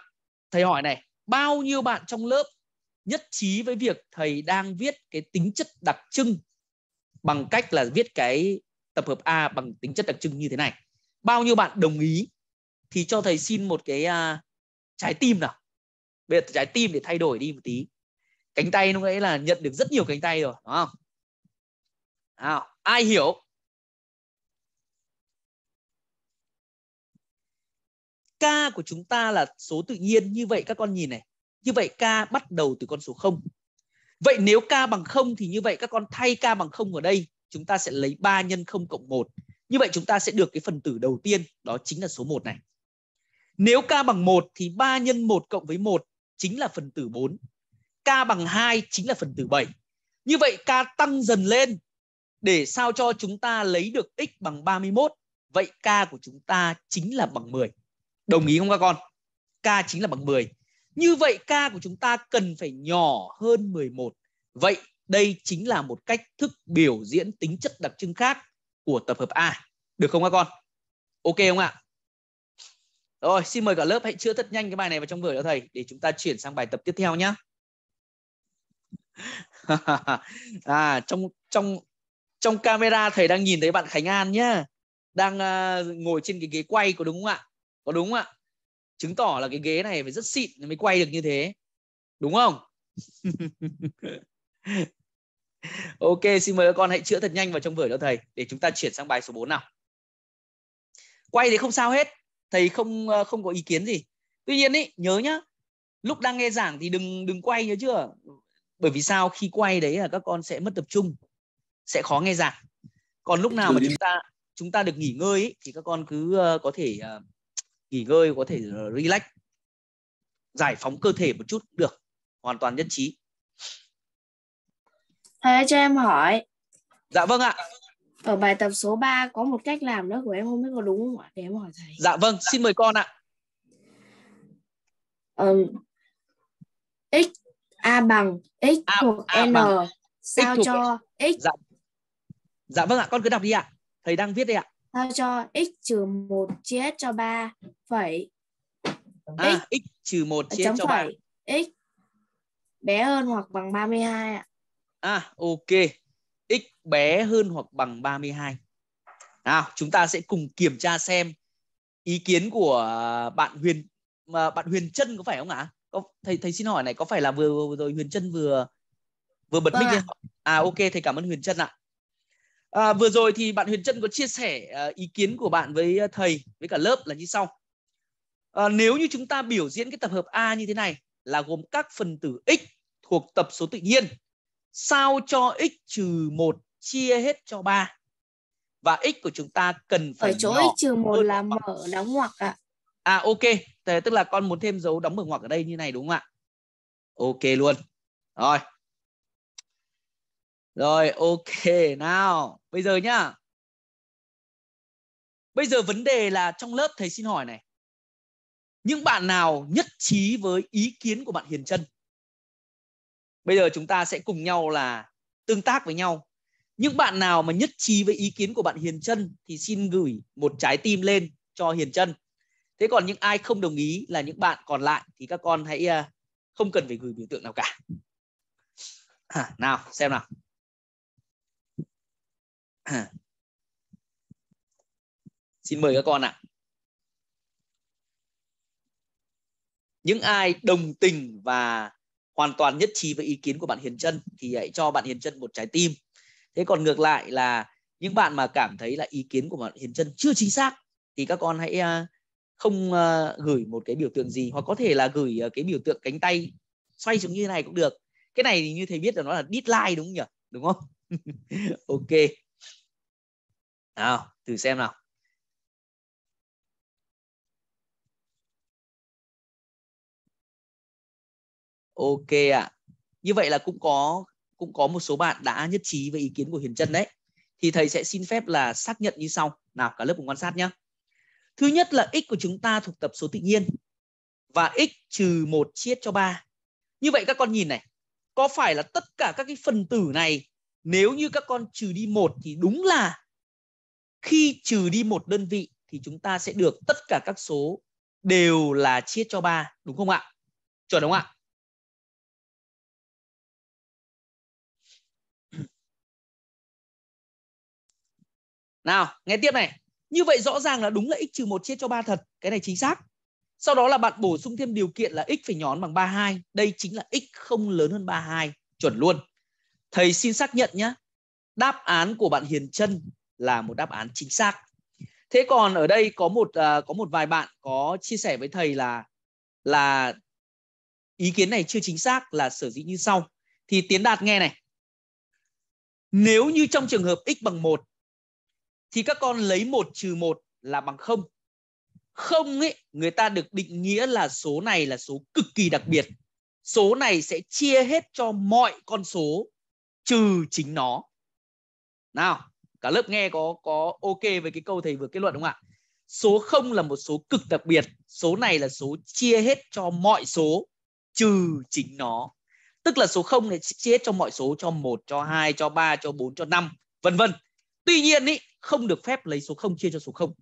thầy hỏi này bao nhiêu bạn trong lớp nhất trí với việc thầy đang viết cái tính chất đặc trưng bằng cách là viết cái tập hợp A bằng tính chất đặc trưng như thế này. Bao nhiêu bạn đồng ý thì cho thầy xin một cái uh, trái tim nào. Bây giờ trái tim để thay đổi đi một tí. Cánh tay lúc ấy là nhận được rất nhiều cánh tay rồi, đúng không? nào ai hiểu k của chúng ta là số tự nhiên như vậy các con nhìn này như vậy k bắt đầu từ con số 0 vậy nếu k bằng 0 thì như vậy các con thay k bằng 0 ở đây chúng ta sẽ lấy 3 nhân 0 cộng 1 như vậy chúng ta sẽ được cái phần tử đầu tiên đó chính là số 1 này nếu k bằng 1 thì 3 nhân 1 cộng với 1 chính là phần tử 4 k bằng 2 chính là phần tử 7 như vậy k tăng dần lên để sao cho chúng ta lấy được x bằng 31 vậy k của chúng ta chính là bằng 10 Đồng ý không các con? K chính là bằng 10. Như vậy K của chúng ta cần phải nhỏ hơn 11. Vậy đây chính là một cách thức biểu diễn tính chất đặc trưng khác của tập hợp A. Được không các con? Ok không ạ? Rồi, xin mời cả lớp hãy chữa thật nhanh cái bài này vào trong vở cho thầy để chúng ta chuyển sang bài tập tiếp theo nhé. à, trong trong trong camera thầy đang nhìn thấy bạn Khánh An nhá, đang uh, ngồi trên cái ghế quay có đúng không ạ? có đúng không ạ chứng tỏ là cái ghế này phải rất xịn mới quay được như thế đúng không ok xin mời các con hãy chữa thật nhanh vào trong vở cho thầy để chúng ta chuyển sang bài số 4 nào quay thì không sao hết thầy không ờ, không có ý kiến gì tuy nhiên ý, nhớ nhá lúc đang nghe giảng thì đừng đừng quay nhớ chưa bởi vì sao khi quay đấy là các con sẽ mất tập trung sẽ khó nghe giảng còn lúc nào mà chúng ta chúng ta được nghỉ ngơi ý, thì các con cứ ờ, có thể ờ, nghỉ ngơi có thể ờ, relax giải phóng cơ thể một chút được hoàn toàn nhất trí thầy cho em hỏi dạ vâng ạ ở bài tập số 3 có một cách làm đó của em không biết có đúng không ạ để em hỏi thầy dạ vâng xin mời con ạ um, x a bằng x a, thuộc a n bằng. sao x thuộc... cho x dạ. dạ vâng ạ con cứ đọc đi ạ thầy đang viết đây ạ Tao cho x trừ 1 chia cho 3 phẩy à, x, x trừ 1 chia cho 3. x bé hơn hoặc bằng 32 ạ. À ok. x bé hơn hoặc bằng 32. Nào, chúng ta sẽ cùng kiểm tra xem ý kiến của bạn Huyền bạn Huyền Trân có phải không ạ? Có, thầy thầy xin hỏi này có phải là vừa, rồi Huyền Trân vừa vừa bật vâng mic à. à ok thầy cảm ơn Huyền Trân ạ. À, vừa rồi thì bạn Huyền Trân có chia sẻ à, ý kiến của bạn với à, thầy với cả lớp là như sau. À, nếu như chúng ta biểu diễn cái tập hợp A như thế này là gồm các phần tử x thuộc tập số tự nhiên sao cho x trừ 1 chia hết cho 3 và x của chúng ta cần phải ở chỗ x trừ 1 là mở đóng ngoặc ạ. À. à ok, Thế tức là con muốn thêm dấu đóng mở ngoặc ở đây như này đúng không ạ? Ok luôn. Rồi, rồi ok nào Bây giờ nhá Bây giờ vấn đề là trong lớp thầy xin hỏi này Những bạn nào nhất trí với ý kiến của bạn Hiền Trân Bây giờ chúng ta sẽ cùng nhau là tương tác với nhau Những bạn nào mà nhất trí với ý kiến của bạn Hiền Trân Thì xin gửi một trái tim lên cho Hiền Trân Thế còn những ai không đồng ý là những bạn còn lại Thì các con hãy à, không cần phải gửi biểu tượng nào cả à, Nào xem nào xin mời các con ạ những ai đồng tình và hoàn toàn nhất trí với ý kiến của bạn Hiền Trân thì hãy cho bạn Hiền Trân một trái tim. Thế còn ngược lại là những bạn mà cảm thấy là ý kiến của bạn Hiền Trân chưa chính xác thì các con hãy à, không à, gửi một cái biểu tượng gì hoặc có thể là gửi à, cái biểu tượng cánh tay xoay xuống như thế này cũng được. Cái này thì như thầy biết là nó là dislike đúng không nhỉ? Đúng không? ok nào thử xem nào ok ạ à. như vậy là cũng có cũng có một số bạn đã nhất trí với ý kiến của Hiền Trân đấy thì thầy sẽ xin phép là xác nhận như sau nào cả lớp cùng quan sát nhé thứ nhất là x của chúng ta thuộc tập số tự nhiên và x trừ một chia cho 3 như vậy các con nhìn này có phải là tất cả các cái phần tử này nếu như các con trừ đi một thì đúng là khi trừ đi một đơn vị thì chúng ta sẽ được tất cả các số đều là chia cho 3, đúng không ạ? Chuẩn không ạ? Nào, nghe tiếp này. Như vậy rõ ràng là đúng là x trừ 1 chia cho 3 thật. Cái này chính xác. Sau đó là bạn bổ sung thêm điều kiện là x phải nhỏ hơn bằng 32. Đây chính là x không lớn hơn 32. Chuẩn luôn. Thầy xin xác nhận nhé. Đáp án của bạn Hiền Trân là một đáp án chính xác. Thế còn ở đây có một uh, có một vài bạn có chia sẻ với thầy là là ý kiến này chưa chính xác là sở dĩ như sau. Thì Tiến Đạt nghe này. Nếu như trong trường hợp x bằng 1 thì các con lấy 1 trừ 1 là bằng 0. Không ấy, người ta được định nghĩa là số này là số cực kỳ đặc biệt. Số này sẽ chia hết cho mọi con số trừ chính nó. Nào, cả lớp nghe có có ok với cái câu thầy vừa kết luận đúng không ạ số 0 là một số cực đặc biệt số này là số chia hết cho mọi số trừ chính nó tức là số 0 này chia hết cho mọi số cho 1 cho 2 cho 3 cho 4 cho 5 vân vân tuy nhiên ý, không được phép lấy số 0 chia cho số 0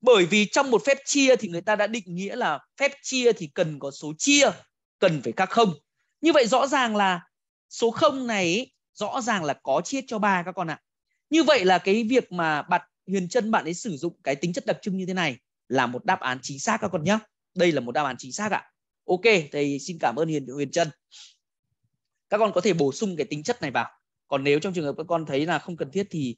bởi vì trong một phép chia thì người ta đã định nghĩa là phép chia thì cần có số chia cần phải các không như vậy rõ ràng là số 0 này rõ ràng là có chia cho ba các con ạ. À như vậy là cái việc mà bạn Huyền Trân bạn ấy sử dụng cái tính chất đặc trưng như thế này là một đáp án chính xác các con nhé đây là một đáp án chính xác ạ ok thầy xin cảm ơn Huyền Huyền Trân các con có thể bổ sung cái tính chất này vào còn nếu trong trường hợp các con thấy là không cần thiết thì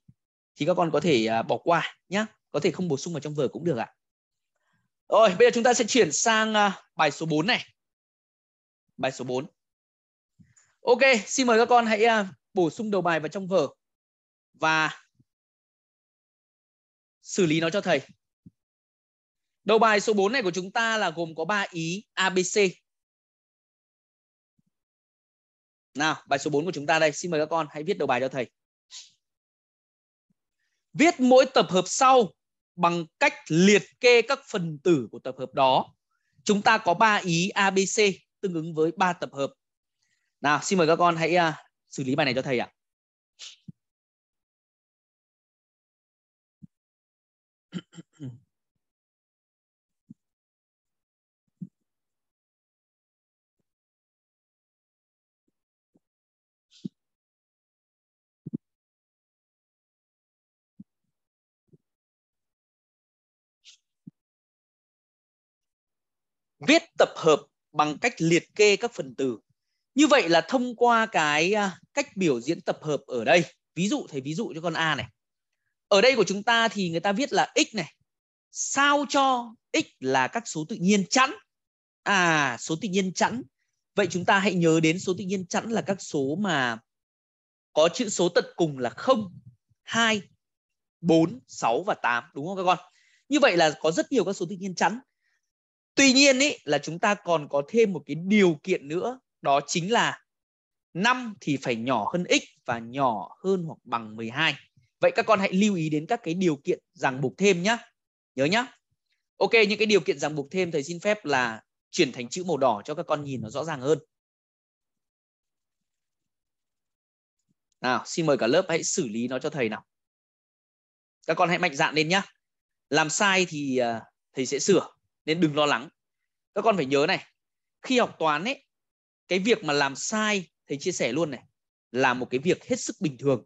thì các con có thể à, bỏ qua nhé có thể không bổ sung vào trong vở cũng được ạ à. rồi bây giờ chúng ta sẽ chuyển sang à, bài số 4 này bài số 4 ok xin mời các con hãy à, bổ sung đầu bài vào trong vở và xử lý nó cho thầy. Đầu bài số 4 này của chúng ta là gồm có 3 ý ABC. Nào, bài số 4 của chúng ta đây, xin mời các con hãy viết đầu bài cho thầy. Viết mỗi tập hợp sau bằng cách liệt kê các phần tử của tập hợp đó. Chúng ta có 3 ý ABC tương ứng với 3 tập hợp. Nào, xin mời các con hãy uh, xử lý bài này cho thầy ạ. À. viết tập hợp bằng cách liệt kê các phần từ. Như vậy là thông qua cái à, cách biểu diễn tập hợp ở đây, ví dụ thầy ví dụ cho con A này. Ở đây của chúng ta thì người ta viết là x này. Sao cho x là các số tự nhiên chẵn. À, số tự nhiên chẵn. Vậy chúng ta hãy nhớ đến số tự nhiên chẵn là các số mà có chữ số tận cùng là 0, 2, 4, 6 và 8 đúng không các con? Như vậy là có rất nhiều các số tự nhiên chẵn tuy nhiên ý, là chúng ta còn có thêm một cái điều kiện nữa đó chính là 5 thì phải nhỏ hơn x và nhỏ hơn hoặc bằng 12. Vậy các con hãy lưu ý đến các cái điều kiện ràng buộc thêm nhé. Nhớ nhé. Ok, những cái điều kiện ràng buộc thêm thầy xin phép là chuyển thành chữ màu đỏ cho các con nhìn nó rõ ràng hơn. Nào, xin mời cả lớp hãy xử lý nó cho thầy nào. Các con hãy mạnh dạn lên nhá, Làm sai thì à, thầy sẽ sửa nên đừng lo lắng các con phải nhớ này khi học toán ấy cái việc mà làm sai thầy chia sẻ luôn này là một cái việc hết sức bình thường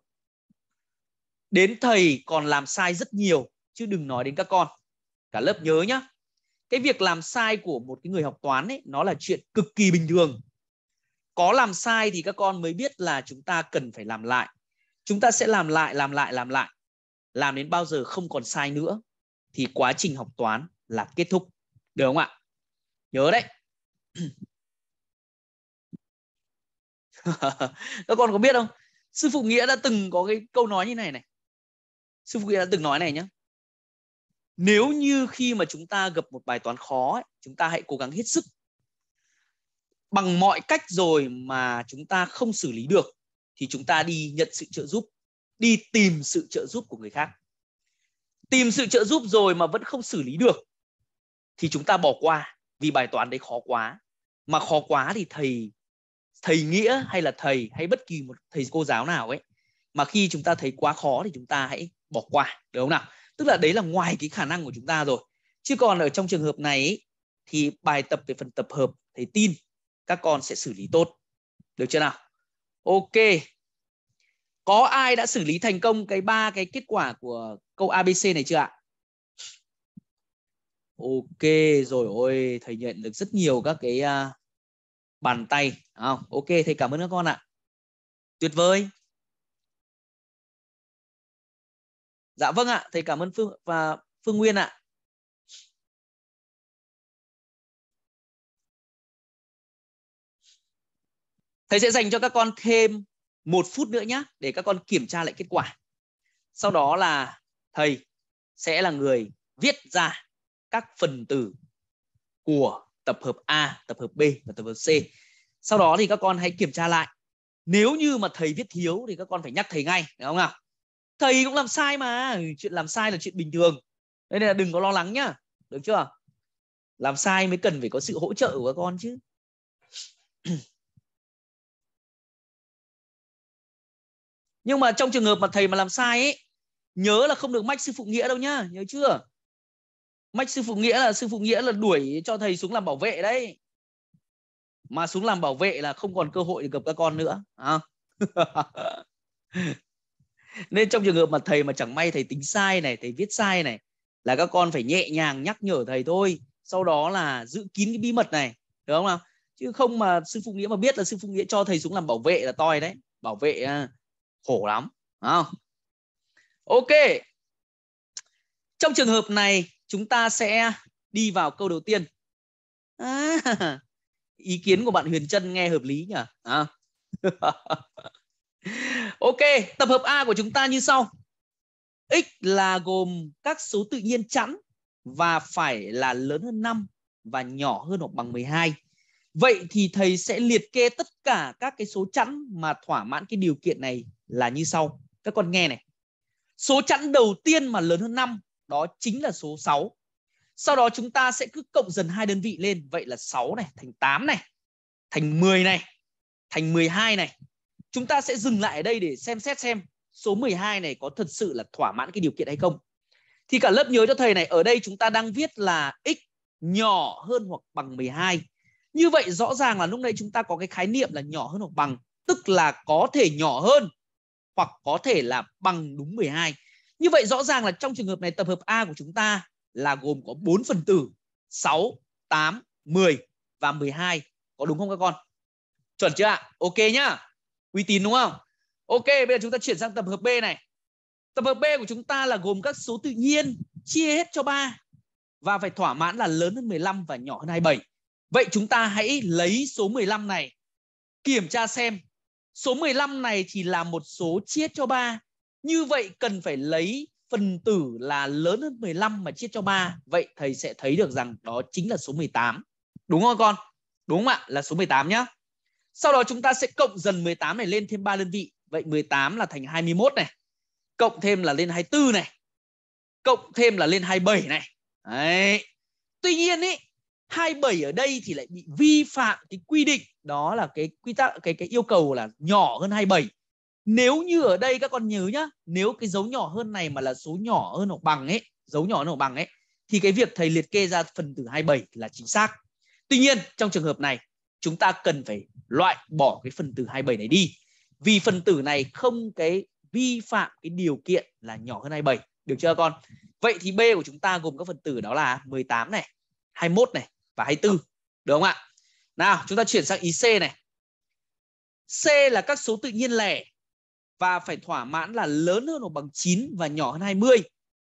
đến thầy còn làm sai rất nhiều chứ đừng nói đến các con cả lớp nhớ nhá cái việc làm sai của một cái người học toán ấy nó là chuyện cực kỳ bình thường có làm sai thì các con mới biết là chúng ta cần phải làm lại chúng ta sẽ làm lại làm lại làm lại làm đến bao giờ không còn sai nữa thì quá trình học toán là kết thúc được không ạ? Nhớ đấy. các con có biết không? Sư phụ Nghĩa đã từng có cái câu nói như này này. Sư phụ Nghĩa đã từng nói này nhé. Nếu như khi mà chúng ta gặp một bài toán khó, ấy, chúng ta hãy cố gắng hết sức. Bằng mọi cách rồi mà chúng ta không xử lý được thì chúng ta đi nhận sự trợ giúp, đi tìm sự trợ giúp của người khác. Tìm sự trợ giúp rồi mà vẫn không xử lý được thì chúng ta bỏ qua vì bài toán đấy khó quá mà khó quá thì thầy thầy nghĩa hay là thầy hay bất kỳ một thầy cô giáo nào ấy mà khi chúng ta thấy quá khó thì chúng ta hãy bỏ qua được không nào tức là đấy là ngoài cái khả năng của chúng ta rồi chứ còn ở trong trường hợp này ấy, thì bài tập về phần tập hợp thầy tin các con sẽ xử lý tốt được chưa nào ok có ai đã xử lý thành công cái ba cái kết quả của câu abc này chưa ạ ok rồi ôi thầy nhận được rất nhiều các cái uh, bàn tay không ok thầy cảm ơn các con ạ tuyệt vời dạ vâng ạ thầy cảm ơn phương và phương nguyên ạ thầy sẽ dành cho các con thêm một phút nữa nhé để các con kiểm tra lại kết quả sau đó là thầy sẽ là người viết ra các phần tử của tập hợp A, tập hợp B và tập hợp C. Sau đó thì các con hãy kiểm tra lại. Nếu như mà thầy viết thiếu thì các con phải nhắc thầy ngay, được không nào? Thầy cũng làm sai mà, chuyện làm sai là chuyện bình thường. Nên là đừng có lo lắng nhá, được chưa? Làm sai mới cần phải có sự hỗ trợ của các con chứ. Nhưng mà trong trường hợp mà thầy mà làm sai ấy, nhớ là không được mách sư phụ nghĩa đâu nhá, nhớ chưa? mách sư phụ nghĩa là sư phụ nghĩa là đuổi cho thầy xuống làm bảo vệ đấy mà xuống làm bảo vệ là không còn cơ hội để gặp các con nữa à. nên trong trường hợp mà thầy mà chẳng may thầy tính sai này thầy viết sai này là các con phải nhẹ nhàng nhắc nhở thầy thôi sau đó là giữ kín cái bí mật này được không nào chứ không mà sư phụ nghĩa mà biết là sư phụ nghĩa cho thầy xuống làm bảo vệ là toi đấy bảo vệ à, khổ lắm à. ok trong trường hợp này chúng ta sẽ đi vào câu đầu tiên à, ý kiến của bạn Huyền Trân nghe hợp lý nhỉ à. ok tập hợp A của chúng ta như sau x là gồm các số tự nhiên chẵn và phải là lớn hơn 5 và nhỏ hơn hoặc bằng 12. Vậy thì thầy sẽ liệt kê tất cả các cái số chẵn mà thỏa mãn cái điều kiện này là như sau. Các con nghe này. Số chẵn đầu tiên mà lớn hơn 5 đó chính là số 6. Sau đó chúng ta sẽ cứ cộng dần hai đơn vị lên. Vậy là 6 này thành 8 này, thành 10 này, thành 12 này. Chúng ta sẽ dừng lại ở đây để xem xét xem số 12 này có thật sự là thỏa mãn cái điều kiện hay không. Thì cả lớp nhớ cho thầy này, ở đây chúng ta đang viết là x nhỏ hơn hoặc bằng 12. Như vậy rõ ràng là lúc này chúng ta có cái khái niệm là nhỏ hơn hoặc bằng, tức là có thể nhỏ hơn hoặc có thể là bằng đúng 12. Như vậy rõ ràng là trong trường hợp này tập hợp A của chúng ta là gồm có 4 phần tử 6, 8, 10 và 12. Có đúng không các con? Chuẩn chưa ạ? Ok nhá. Uy tín đúng không? Ok, bây giờ chúng ta chuyển sang tập hợp B này. Tập hợp B của chúng ta là gồm các số tự nhiên chia hết cho 3 và phải thỏa mãn là lớn hơn 15 và nhỏ hơn 27. Vậy chúng ta hãy lấy số 15 này kiểm tra xem số 15 này thì là một số chia cho 3 như vậy cần phải lấy phần tử là lớn hơn 15 mà chia cho 3. Vậy thầy sẽ thấy được rằng đó chính là số 18. Đúng không con? Đúng không ạ? Là số 18 nhá. Sau đó chúng ta sẽ cộng dần 18 này lên thêm 3 đơn vị. Vậy 18 là thành 21 này. Cộng thêm là lên 24 này. Cộng thêm là lên 27 này. Đấy. Tuy nhiên ý, 27 ở đây thì lại bị vi phạm cái quy định đó là cái quy tắc cái cái yêu cầu là nhỏ hơn 27 nếu như ở đây các con nhớ nhá nếu cái dấu nhỏ hơn này mà là số nhỏ hơn hoặc bằng ấy dấu nhỏ hơn hoặc bằng ấy thì cái việc thầy liệt kê ra phần tử 27 là chính xác tuy nhiên trong trường hợp này chúng ta cần phải loại bỏ cái phần tử 27 này đi vì phần tử này không cái vi phạm cái điều kiện là nhỏ hơn 27 được chưa con vậy thì B của chúng ta gồm các phần tử đó là 18 này 21 này và 24 được không ạ nào chúng ta chuyển sang ý C này C là các số tự nhiên lẻ và phải thỏa mãn là lớn hơn hoặc bằng 9 và nhỏ hơn 20.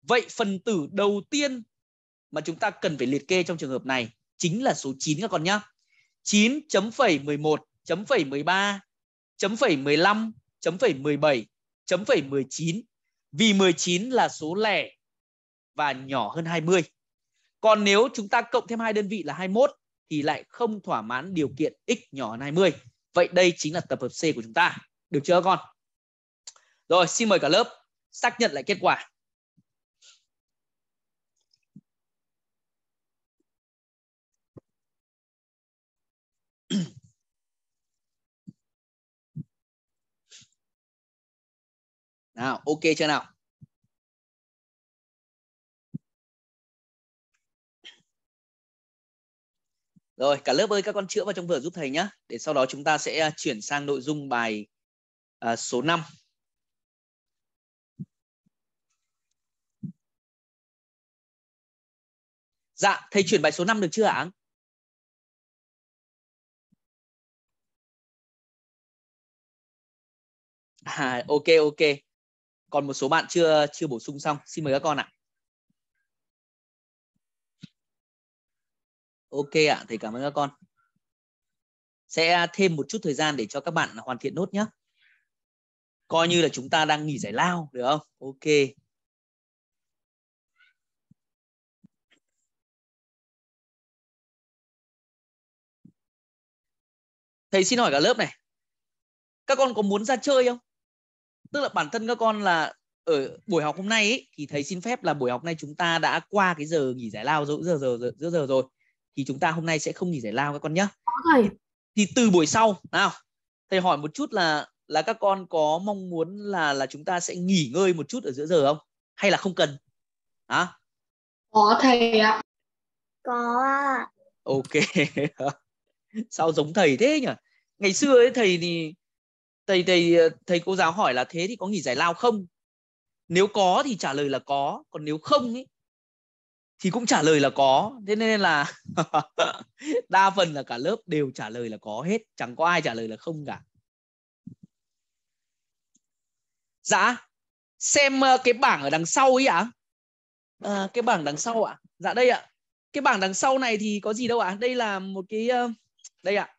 Vậy phần tử đầu tiên mà chúng ta cần phải liệt kê trong trường hợp này chính là số 9 các con nhá. 9 chấm phẩy 11, chấm phẩy 13, chấm phẩy 15, chấm phẩy 17, chấm phẩy 19. Vì 19 là số lẻ và nhỏ hơn 20. Còn nếu chúng ta cộng thêm hai đơn vị là 21 thì lại không thỏa mãn điều kiện x nhỏ hơn 20. Vậy đây chính là tập hợp C của chúng ta. Được chưa con? Rồi xin mời cả lớp xác nhận lại kết quả. Nào, ok chưa nào? Rồi, cả lớp ơi các con chữa vào trong vở giúp thầy nhé. Để sau đó chúng ta sẽ à, chuyển sang nội dung bài uh, số 5. Dạ, thầy chuyển bài số 5 được chưa ạ? À, ok ok. Còn một số bạn chưa chưa bổ sung xong, xin mời các con ạ. Ok ạ, thầy cảm ơn các con. Sẽ thêm một chút thời gian để cho các bạn hoàn thiện nốt nhé. Coi như là chúng ta đang nghỉ giải lao được không? Ok. thầy xin hỏi cả lớp này các con có muốn ra chơi không tức là bản thân các con là ở buổi học hôm nay ấy, thì thầy xin phép là buổi học nay chúng ta đã qua cái giờ nghỉ giải lao giữa giờ giờ giữa giờ, rồi thì chúng ta hôm nay sẽ không nghỉ giải lao các con nhé thầy thì từ buổi sau nào thầy hỏi một chút là là các con có mong muốn là là chúng ta sẽ nghỉ ngơi một chút ở giữa giờ không hay là không cần hả có thầy ạ có ok sao giống thầy thế nhỉ ngày xưa ấy, thầy thì thầy thầy ờ, thầy cô giáo hỏi là thế thì có nghỉ giải lao không nếu có thì trả lời là có còn nếu không ấy thì cũng trả lời là có thế nên là đa phần là cả lớp đều trả lời là có hết chẳng có ai trả lời là không cả dạ xem ờ, cái bảng ở đằng sau ấy ạ à? à, cái bảng đằng sau ạ à? dạ đây ạ à. cái bảng đằng sau này thì có gì đâu ạ à? đây là một cái đây ạ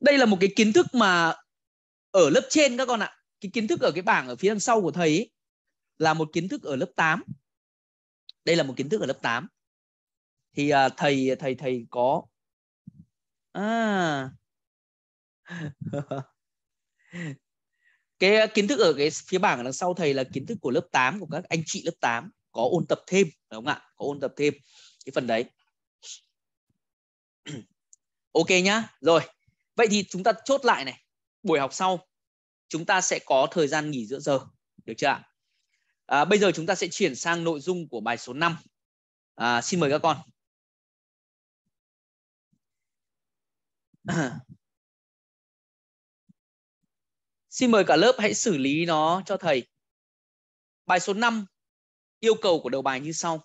đây là một cái kiến thức mà ở lớp trên các con ạ cái kiến thức ở cái bảng ở phía đằng sau của thầy ấy, là một kiến thức ở lớp 8 đây là một kiến thức ở lớp 8 thì à, thầy thầy thầy có à cái kiến thức ở cái phía bảng ở đằng sau thầy là kiến thức của lớp 8 của các anh chị lớp 8 có ôn tập thêm đúng không ạ có ôn tập thêm cái phần đấy ok nhá rồi vậy thì chúng ta chốt lại này buổi học sau chúng ta sẽ có thời gian nghỉ giữa giờ được chưa ạ à, bây giờ chúng ta sẽ chuyển sang nội dung của bài số 5 à, xin mời các con xin mời cả lớp hãy xử lý nó cho thầy bài số 5 yêu cầu của đầu bài như sau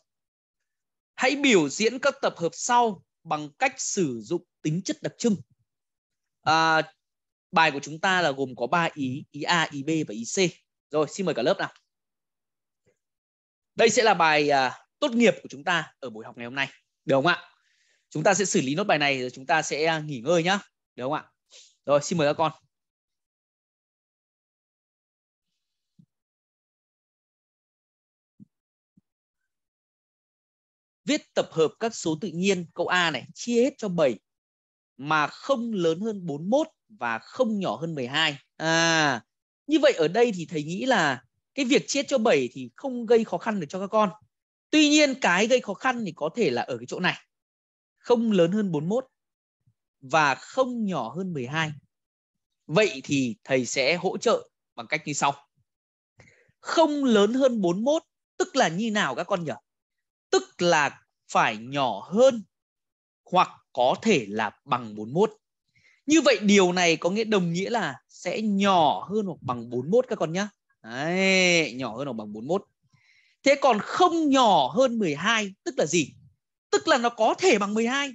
hãy biểu diễn các tập hợp sau bằng cách sử dụng tính chất đặc trưng. À, bài của chúng ta là gồm có 3 ý, ý A, ý B và ý C. Rồi, xin mời cả lớp nào. Đây sẽ là bài à, tốt nghiệp của chúng ta ở buổi học ngày hôm nay, được không ạ? Chúng ta sẽ xử lý nốt bài này rồi chúng ta sẽ à, nghỉ ngơi nhá, được không ạ? Rồi, xin mời các con. viết tập hợp các số tự nhiên câu A này chia hết cho 7 mà không lớn hơn 41 và không nhỏ hơn 12. À, như vậy ở đây thì thầy nghĩ là cái việc chia cho 7 thì không gây khó khăn được cho các con. Tuy nhiên cái gây khó khăn thì có thể là ở cái chỗ này. Không lớn hơn 41 và không nhỏ hơn 12. Vậy thì thầy sẽ hỗ trợ bằng cách như sau. Không lớn hơn 41 tức là như nào các con nhỉ? tức là phải nhỏ hơn hoặc có thể là bằng 41. Như vậy điều này có nghĩa đồng nghĩa là sẽ nhỏ hơn hoặc bằng 41 các con nhá. Đấy, nhỏ hơn hoặc bằng 41. Thế còn không nhỏ hơn 12 tức là gì? Tức là nó có thể bằng 12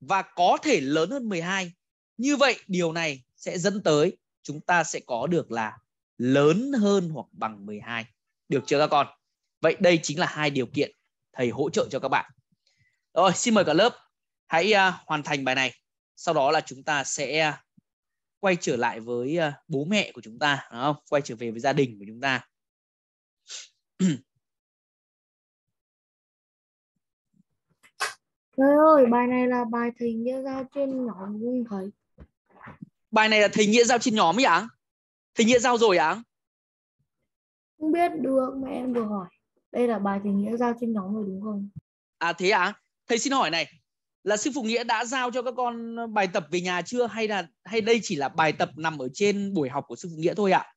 và có thể lớn hơn 12. Như vậy điều này sẽ dẫn tới chúng ta sẽ có được là lớn hơn hoặc bằng 12. Được chưa các con? Vậy đây chính là hai điều kiện thầy hỗ trợ cho các bạn rồi xin mời cả lớp hãy uh, hoàn thành bài này sau đó là chúng ta sẽ quay trở lại với uh, bố mẹ của chúng ta đúng không quay trở về với gia đình của chúng ta Thầy ơi, bài này là bài thầy nghĩa giao trên nhóm không thầy? Bài này là thầy nghĩa giao trên nhóm ấy ạ? À? Thầy nghĩa giao rồi ạ? À? Không biết được, mẹ em vừa hỏi đây là bài thầy nghĩa giao trên nhóm rồi đúng không à thế à thầy xin hỏi này là sư phụ nghĩa đã giao cho các con bài tập về nhà chưa hay là hay đây chỉ là bài tập nằm ở trên buổi học của sư phụ nghĩa thôi ạ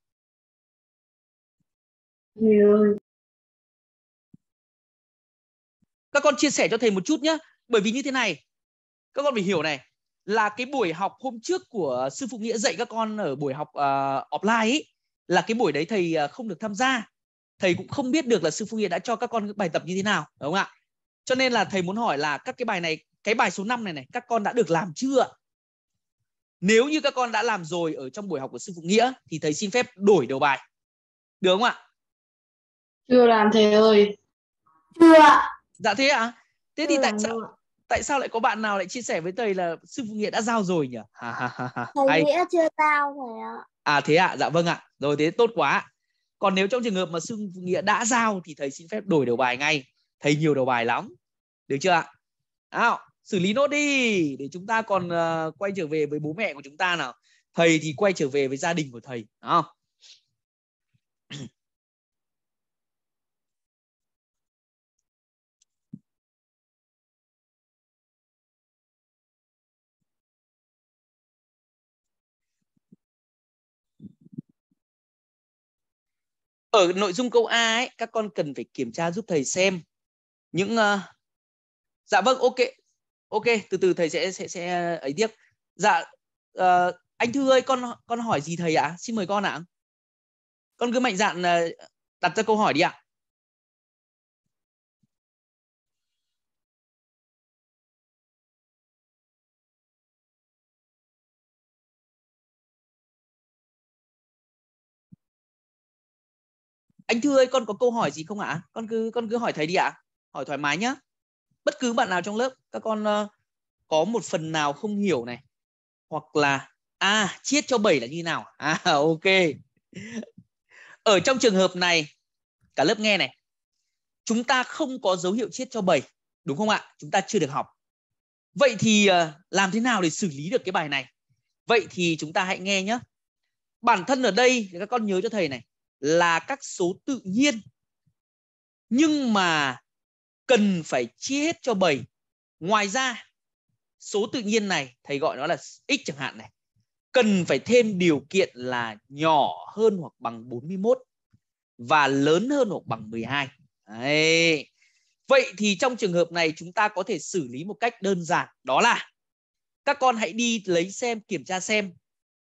thầy ơi các con chia sẻ cho thầy một chút nhé bởi vì như thế này các con phải hiểu này là cái buổi học hôm trước của sư phụ nghĩa dạy các con ở buổi học uh, offline ấy, là cái buổi đấy thầy ờ, không được tham gia thầy cũng không biết được là sư phụ nghĩa đã cho các con bài tập như thế nào đúng không ạ cho nên là thầy muốn hỏi là các cái bài này cái bài số 5 này này các con đã được làm chưa nếu như các con đã làm rồi ở trong buổi học của sư phụ nghĩa thì thầy xin phép đổi đầu bài được không ạ chưa làm thầy ơi chưa dạ thế ạ à? thế thì tại sao tại sao lại có bạn nào lại chia sẻ với thầy là sư phụ nghĩa đã giao rồi nhỉ thầy nghĩa chưa giao thầy ạ à thế ạ à? dạ vâng ạ rồi thế tốt quá còn nếu trong trường hợp mà xưng nghĩa đã giao thì thầy xin phép đổi đầu bài ngay thầy nhiều đầu bài lắm được chưa ạ nào xử lý nốt đi để chúng ta còn uh, quay trở về với bố mẹ của chúng ta nào thầy thì quay trở về với gia đình của thầy đúng không ở nội dung câu A ấy các con cần phải kiểm tra giúp thầy xem những uh... dạ vâng ok ok từ từ thầy sẽ sẽ sẽ ờ, ấy tiếp dạ uh, anh thư ơi con con hỏi gì thầy ạ xin mời con ạ con cứ mạnh dạn uh, đặt ra câu hỏi đi ạ anh thư ơi con có câu hỏi gì không ạ con cứ con cứ hỏi thầy đi ạ hỏi thoải mái nhá bất cứ bạn nào trong lớp các con uh, có một phần nào không hiểu này hoặc là a à chiết cho 7 là như nào à ok ở trong trường hợp này cả lớp nghe này chúng ta không có dấu hiệu chiết cho 7 đúng không ạ chúng ta chưa được học vậy thì uh, làm thế nào để xử lý được cái bài này vậy thì chúng ta hãy nghe nhé bản thân ở đây các con nhớ cho thầy này là các số tự nhiên nhưng mà cần phải chia hết cho 7. Ngoài ra, số tự nhiên này thầy gọi nó là x chẳng hạn này, cần phải thêm điều kiện là nhỏ hơn hoặc bằng 41 và lớn hơn hoặc bằng 12. Đấy. Vậy thì trong trường hợp này chúng ta có thể xử lý một cách đơn giản đó là các con hãy đi lấy xem kiểm tra xem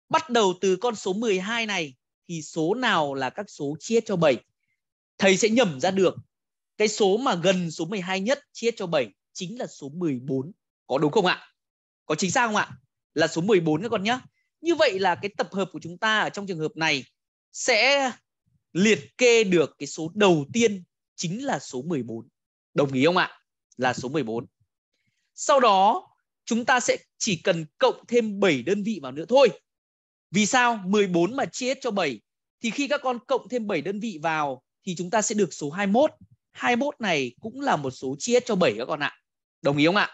bắt đầu từ con số 12 này thì số nào là các số chia cho 7. Thầy sẽ nhẩm ra được cái số mà gần số 12 nhất chia cho 7 chính là số 14. Có đúng không ạ? Có chính xác không ạ? Là số 14 các con nhé. Như vậy là cái tập hợp của chúng ta ở trong trường hợp này sẽ liệt kê được cái số đầu tiên chính là số 14. Đồng ý không ạ? Là số 14. Sau đó chúng ta sẽ chỉ cần cộng thêm 7 đơn vị vào nữa thôi vì sao 14 mà chia hết cho 7 thì khi các con cộng thêm 7 đơn vị vào thì chúng ta sẽ được số 21. 21 này cũng là một số chia hết cho 7 các con ạ. Đồng ý không ạ?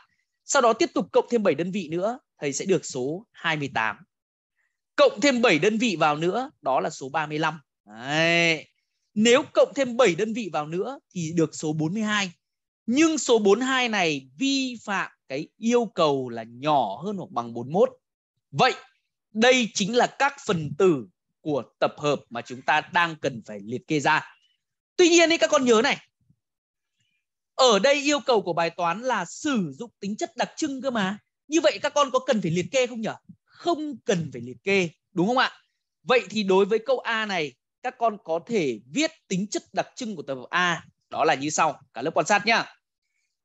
Sau đó tiếp tục cộng thêm 7 đơn vị nữa, thầy sẽ được số 28. Cộng thêm 7 đơn vị vào nữa, đó là số 35. Đấy. Nếu cộng thêm 7 đơn vị vào nữa thì được số 42. Nhưng số 42 này vi phạm cái yêu cầu là nhỏ hơn hoặc bằng 41. Vậy đây chính là các phần tử của tập hợp mà chúng ta đang cần phải liệt kê ra. Tuy nhiên ý, các con nhớ này, ở đây yêu cầu của bài toán là sử dụng tính chất đặc trưng cơ mà. Như vậy các con có cần phải liệt kê không nhỉ? Không cần phải liệt kê, đúng không ạ? Vậy thì đối với câu A này, các con có thể viết tính chất đặc trưng của tập hợp A. Đó là như sau, cả lớp quan sát nhá.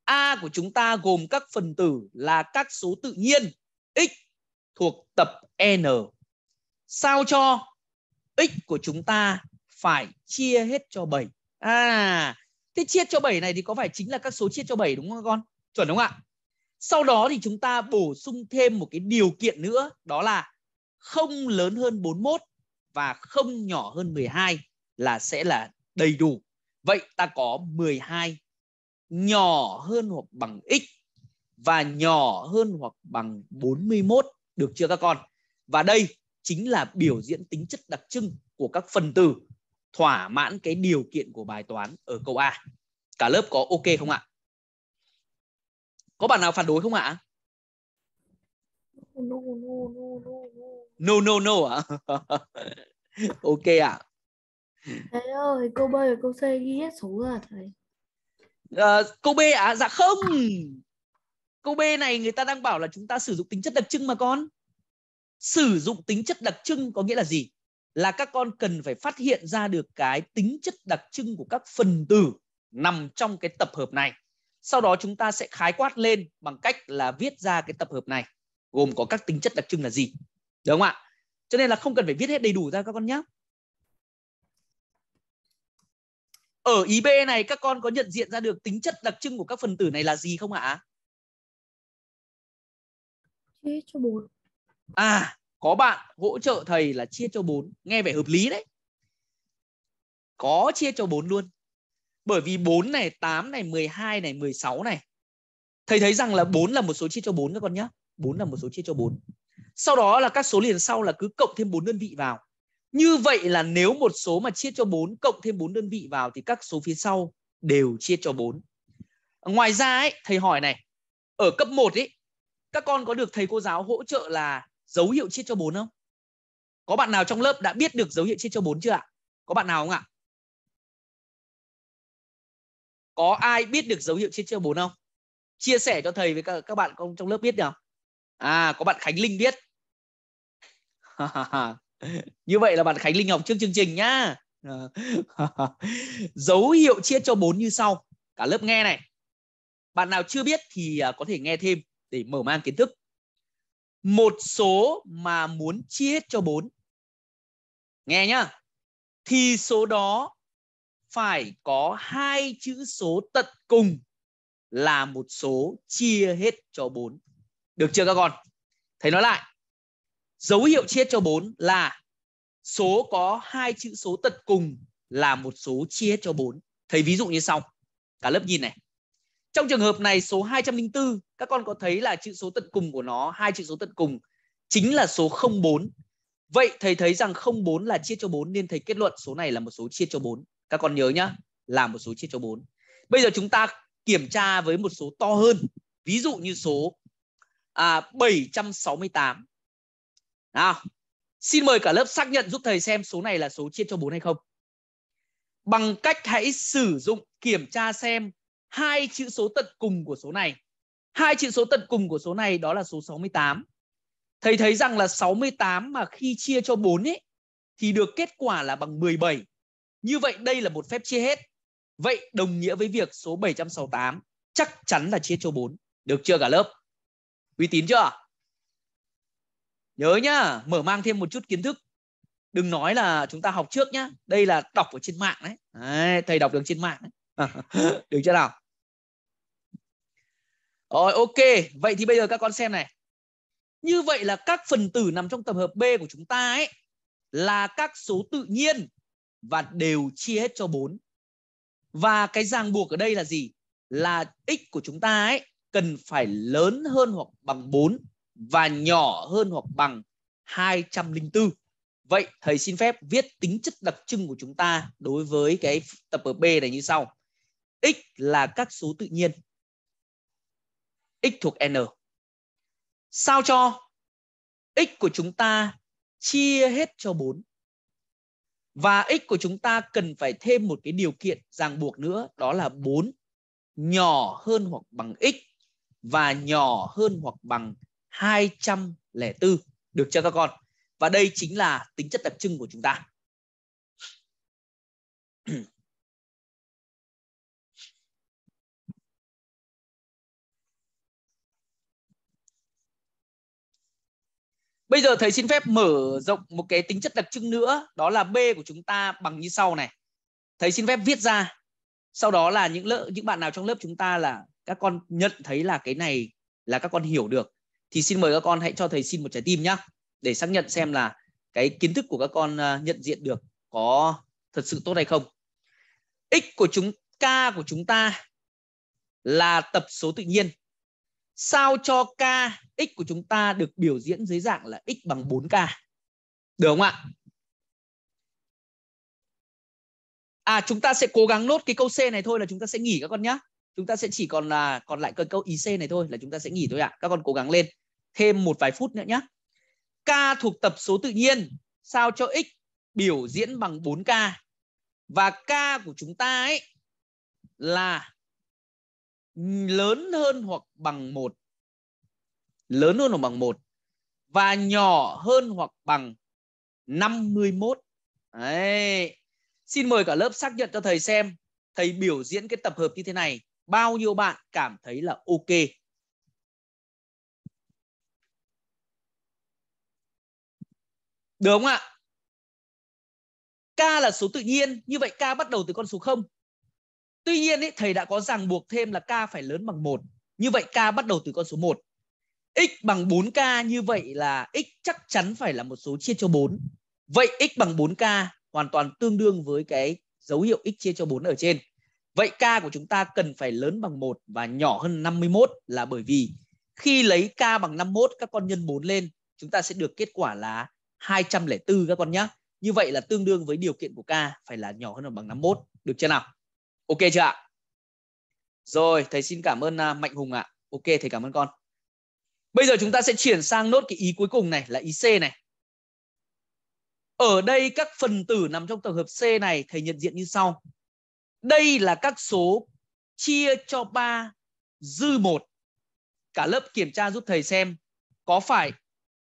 A của chúng ta gồm các phần tử là các số tự nhiên x thuộc tập N. Sao cho x của chúng ta phải chia hết cho 7. À, thế chia cho 7 này thì có phải chính là các số chia cho 7 đúng không con? Chuẩn đúng không ạ? Sau đó thì chúng ta bổ sung thêm một cái điều kiện nữa đó là không lớn hơn 41 và không nhỏ hơn 12 là sẽ là đầy đủ. Vậy ta có 12 nhỏ hơn hoặc bằng x và nhỏ hơn hoặc bằng 41 được chưa các con và đây chính là biểu ừ. diễn tính chất đặc trưng của các phần tử thỏa mãn cái điều kiện của bài toán ở câu A cả lớp có ok không ạ có bạn nào phản đối không ạ no no no no ạ ok ạ à? thầy ơi câu B và câu C ghi hết số rồi thầy à, ờ, câu B ạ à? dạ không Câu B này người ta đang bảo là chúng ta sử dụng tính chất đặc trưng mà con. Sử dụng tính chất đặc trưng có nghĩa là gì? Là các con cần phải phát hiện ra được cái tính chất đặc trưng của các phần tử nằm trong cái tập hợp này. Sau đó chúng ta sẽ khái quát lên bằng cách là viết ra cái tập hợp này gồm có các tính chất đặc trưng là gì. Đúng không ạ? Cho nên là không cần phải viết hết đầy đủ ra các con nhé. Ở ý B này các con có nhận diện ra được tính chất đặc trưng của các phần tử này là gì không ạ? chia cho 4. À, có bạn hỗ trợ thầy là chia cho 4, nghe vẻ hợp lý đấy. Có chia cho 4 luôn. Bởi vì 4 này, 8 này, 12 này, 16 này. Thầy thấy rằng là 4 là một số chia cho 4 các con nhá 4 là một số chia cho 4. Sau đó là các số liền sau là cứ cộng thêm 4 đơn vị vào. Như vậy là nếu một số mà chia cho 4 cộng thêm 4 đơn vị vào thì các số phía sau đều chia cho 4. Ngoài ra ấy, thầy hỏi này, ở cấp 1 ấy các con có được thầy cô giáo hỗ trợ là dấu hiệu chia cho bốn không? Có bạn nào trong lớp đã biết được dấu hiệu chia cho bốn chưa ạ? Có bạn nào không ạ? Có ai biết được dấu hiệu chia cho bốn không? Chia sẻ cho thầy với các, các bạn con trong lớp biết nào? À, có bạn Khánh Linh biết. như vậy là bạn Khánh Linh học trước chương trình nhá. dấu hiệu chia cho 4 như sau. Cả lớp nghe này. Bạn nào chưa biết thì à, có thể nghe thêm để mở mang kiến thức. Một số mà muốn chia hết cho bốn, Nghe nhá. Thì số đó phải có hai chữ số tận cùng là một số chia hết cho 4. Được chưa các con? Thầy nói lại. Dấu hiệu chia hết cho 4 là số có hai chữ số tận cùng là một số chia hết cho 4. Thầy ví dụ như sau. Cả lớp nhìn này. Trong trường hợp này số 204 các con có thấy là chữ số tận cùng của nó, hai chữ số tận cùng chính là số 04. Vậy thầy thấy rằng 04 là chia cho 4 nên thầy kết luận số này là một số chia cho 4. Các con nhớ nhá, là một số chia cho 4. Bây giờ chúng ta kiểm tra với một số to hơn. Ví dụ như số à, 768. Nào, xin mời cả lớp xác nhận giúp thầy xem số này là số chia cho 4 hay không. Bằng cách hãy sử dụng kiểm tra xem hai chữ số tận cùng của số này. Hai chữ số tận cùng của số này đó là số 68. Thầy thấy rằng là 68 mà khi chia cho 4 ấy thì được kết quả là bằng 17. Như vậy đây là một phép chia hết. Vậy đồng nghĩa với việc số 768 chắc chắn là chia cho 4. Được chưa cả lớp? Uy tín chưa? Nhớ nhá, mở mang thêm một chút kiến thức. Đừng nói là chúng ta học trước nhá. Đây là đọc ở trên mạng đấy. đấy thầy đọc được trên mạng đấy. được chưa nào rồi ok vậy thì bây giờ các con xem này như vậy là các phần tử nằm trong tập hợp B của chúng ta ấy là các số tự nhiên và đều chia hết cho 4. Và cái ràng buộc ở đây là gì? Là x của chúng ta ấy cần phải lớn hơn hoặc bằng 4 và nhỏ hơn hoặc bằng 204. Vậy thầy xin phép viết tính chất đặc trưng của chúng ta đối với cái tập hợp B này như sau x là các số tự nhiên x thuộc n sao cho x của chúng ta chia hết cho 4 và x của chúng ta cần phải thêm một cái điều kiện ràng buộc nữa đó là 4 nhỏ hơn hoặc bằng x và nhỏ hơn hoặc bằng 204 được chưa các con? Và đây chính là tính chất đặc trưng của chúng ta. Bây giờ thầy xin phép mở rộng một cái tính chất đặc trưng nữa, đó là B của chúng ta bằng như sau này. Thầy xin phép viết ra. Sau đó là những lớp những bạn nào trong lớp chúng ta là các con nhận thấy là cái này là các con hiểu được thì xin mời các con hãy cho thầy xin một trái tim nhá để xác nhận xem là cái kiến thức của các con à, nhận diện được có thật sự tốt hay không. X của chúng k của chúng ta là tập số tự nhiên sao cho k x của chúng ta được biểu diễn dưới dạng là x bằng 4k. Được không ạ? À chúng ta sẽ cố gắng nốt cái câu C này thôi là chúng ta sẽ nghỉ các con nhá. Chúng ta sẽ chỉ còn là còn lại cái câu IC này thôi là chúng ta sẽ nghỉ thôi ạ. À. Các con cố gắng lên thêm một vài phút nữa nhá. K thuộc tập số tự nhiên sao cho x biểu diễn bằng 4k và k của chúng ta ấy là lớn hơn hoặc bằng một lớn hơn hoặc bằng một và nhỏ hơn hoặc bằng 51. Đấy. Xin mời cả lớp xác nhận cho thầy xem thầy biểu diễn cái tập hợp như thế này bao nhiêu bạn cảm thấy là ok Được không ạ? K là số tự nhiên, như vậy K bắt đầu từ con số 0. Tuy nhiên ý, thầy đã có ràng buộc thêm là k phải lớn bằng 1. Như vậy k bắt đầu từ con số 1. x bằng 4k như vậy là x chắc chắn phải là một số chia cho 4. Vậy x bằng 4k hoàn toàn tương đương với cái dấu hiệu x chia cho 4 ở trên. Vậy k của chúng ta cần phải lớn bằng 1 và nhỏ hơn 51 là bởi vì khi lấy k bằng 51 các con nhân 4 lên, chúng ta sẽ được kết quả là 204 các con nhé. Như vậy là tương đương với điều kiện của k phải là nhỏ hơn hoặc bằng 51, được chưa nào? ok chưa ạ rồi thầy xin cảm ơn à, mạnh hùng ạ ok thầy cảm ơn con bây giờ chúng ta sẽ chuyển sang nốt cái ý cuối cùng này là ý c này ở đây các phần tử nằm trong tổng hợp c này thầy nhận diện như sau đây là các số chia cho 3 dư 1. Cả lớp kiểm tra giúp thầy xem có phải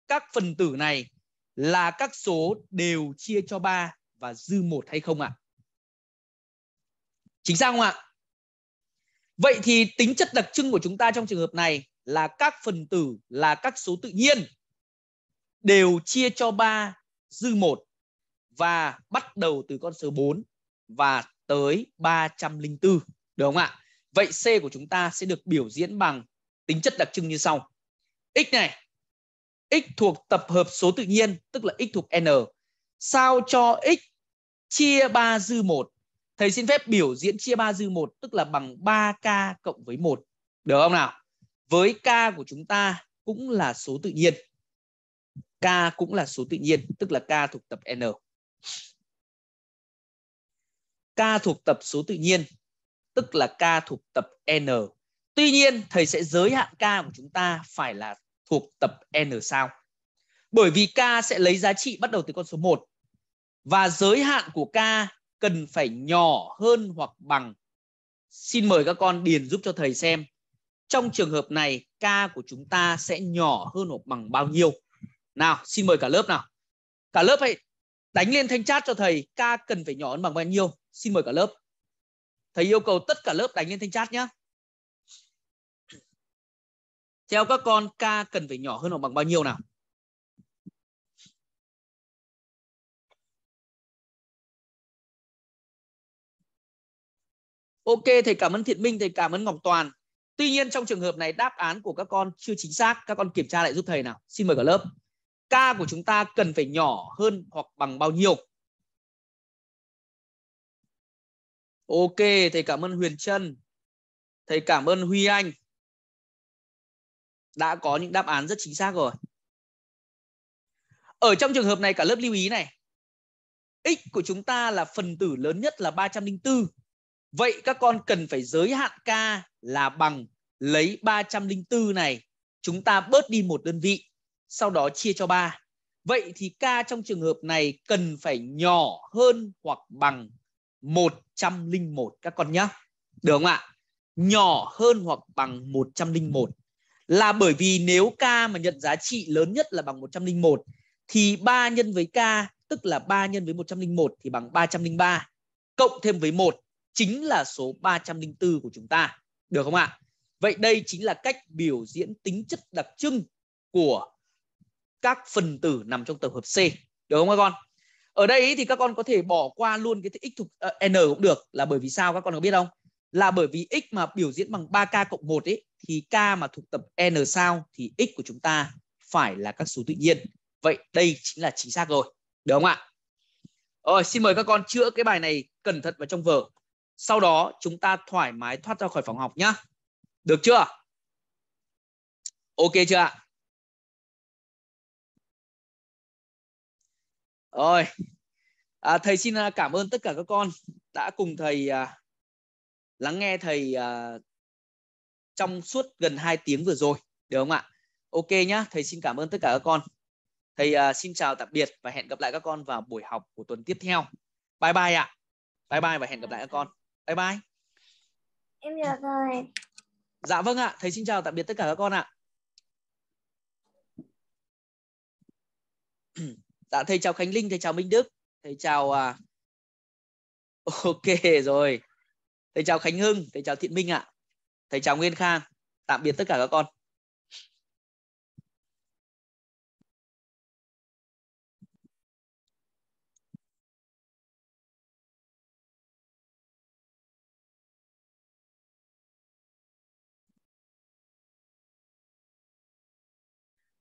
các phần tử này là các số đều chia cho 3 và dư 1 hay không ạ? À? Chính xác không ạ? Vậy thì tính chất đặc trưng của chúng ta trong trường hợp này là các phần tử là các số tự nhiên đều chia cho 3 dư 1 và bắt đầu từ con số 4 và tới 304. Được không ạ? Vậy C của chúng ta sẽ được biểu diễn bằng tính chất đặc trưng như sau. X này, x thuộc tập hợp số tự nhiên, tức là x thuộc n. Sao cho x chia 3 dư 1 Thầy xin phép biểu diễn chia 3 dư 1 tức là bằng 3k cộng với 1. Được không nào? Với k của chúng ta cũng là số tự nhiên. K cũng là số tự nhiên, tức là k thuộc tập n. K thuộc tập số tự nhiên, tức là k thuộc tập n. Tuy nhiên, thầy sẽ giới hạn k của chúng ta phải là thuộc tập n sao. Bởi vì k sẽ lấy giá trị bắt đầu từ con số 1 và giới hạn của k cần phải nhỏ hơn hoặc bằng. Xin mời các con điền giúp cho thầy xem. Trong trường hợp này, k của chúng ta sẽ nhỏ hơn hoặc bằng bao nhiêu? Nào, xin mời cả lớp nào. Cả lớp hãy đánh lên thanh chat cho thầy k cần phải nhỏ hơn bằng bao nhiêu? Xin mời cả lớp. Thầy yêu cầu tất cả lớp đánh lên thanh chat nhé. Theo các con, k cần phải nhỏ hơn hoặc bằng bao nhiêu nào? Ok, thầy cảm ơn Thiện Minh, thầy cảm ơn Ngọc Toàn. Tuy nhiên trong trường hợp này đáp án của các con chưa chính xác, các con kiểm tra lại giúp thầy nào. Xin mời cả lớp. K của chúng ta cần phải nhỏ hơn hoặc bằng bao nhiêu? Ok, thầy cảm ơn Huyền Trân. Thầy cảm ơn Huy Anh. Đã có những đáp án rất chính xác rồi. Ở trong trường hợp này cả lớp lưu ý này. X của chúng ta là phần tử lớn nhất là 304 Vậy các con cần phải giới hạn k là bằng lấy 304 này chúng ta bớt đi một đơn vị, sau đó chia cho 3. Vậy thì k trong trường hợp này cần phải nhỏ hơn hoặc bằng 101 các con nhé. Được không ạ? Nhỏ hơn hoặc bằng 101 là bởi vì nếu k mà nhận giá trị lớn nhất là bằng 101 thì 3 nhân với k tức là 3 nhân với 101 thì bằng 303 cộng thêm với 1 chính là số 304 của chúng ta. Được không ạ? Vậy đây chính là cách biểu diễn tính chất đặc trưng của các phần tử nằm trong tập hợp C. Được không các con? Ở đây thì các con có thể bỏ qua luôn cái x thuộc ờ, n cũng được là bởi vì sao các con có biết không? Là bởi vì x mà biểu diễn bằng 3k cộng 1 ấy thì k mà thuộc tập n sao thì x của chúng ta phải là các số tự nhiên. Vậy đây chính là chính xác rồi. Được không ạ? Rồi xin mời các con chữa cái bài này cẩn thận vào trong vở. Sau đó chúng ta thoải mái thoát ra khỏi phòng học nhá. Được chưa? Ok chưa ạ? Rồi. À, thầy xin à, cảm ơn tất cả các con đã cùng thầy à, lắng nghe thầy à, trong suốt gần 2 tiếng vừa rồi, được không ạ? Ok nhá, thầy xin cảm ơn tất cả các con. Thầy à, xin chào tạm biệt và hẹn gặp lại các con vào buổi học của tuần tiếp theo. Bye bye ạ. Bye bye và hẹn gặp lại các con bye bye em chào thầy. dạ vâng ạ thầy xin chào tạm biệt tất cả các con ạ dạ thầy chào khánh linh thầy chào minh đức thầy chào à... ok rồi thầy chào khánh hưng thầy chào thiện minh ạ thầy chào nguyên khang tạm biệt tất cả các con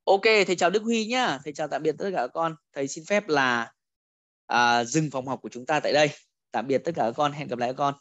Ok, thầy chào Đức Huy nhá. Thầy chào tạm biệt tất cả các con. Thầy xin phép là à, dừng phòng học của chúng ta tại đây. Tạm biệt tất cả các con. Hẹn gặp lại các con.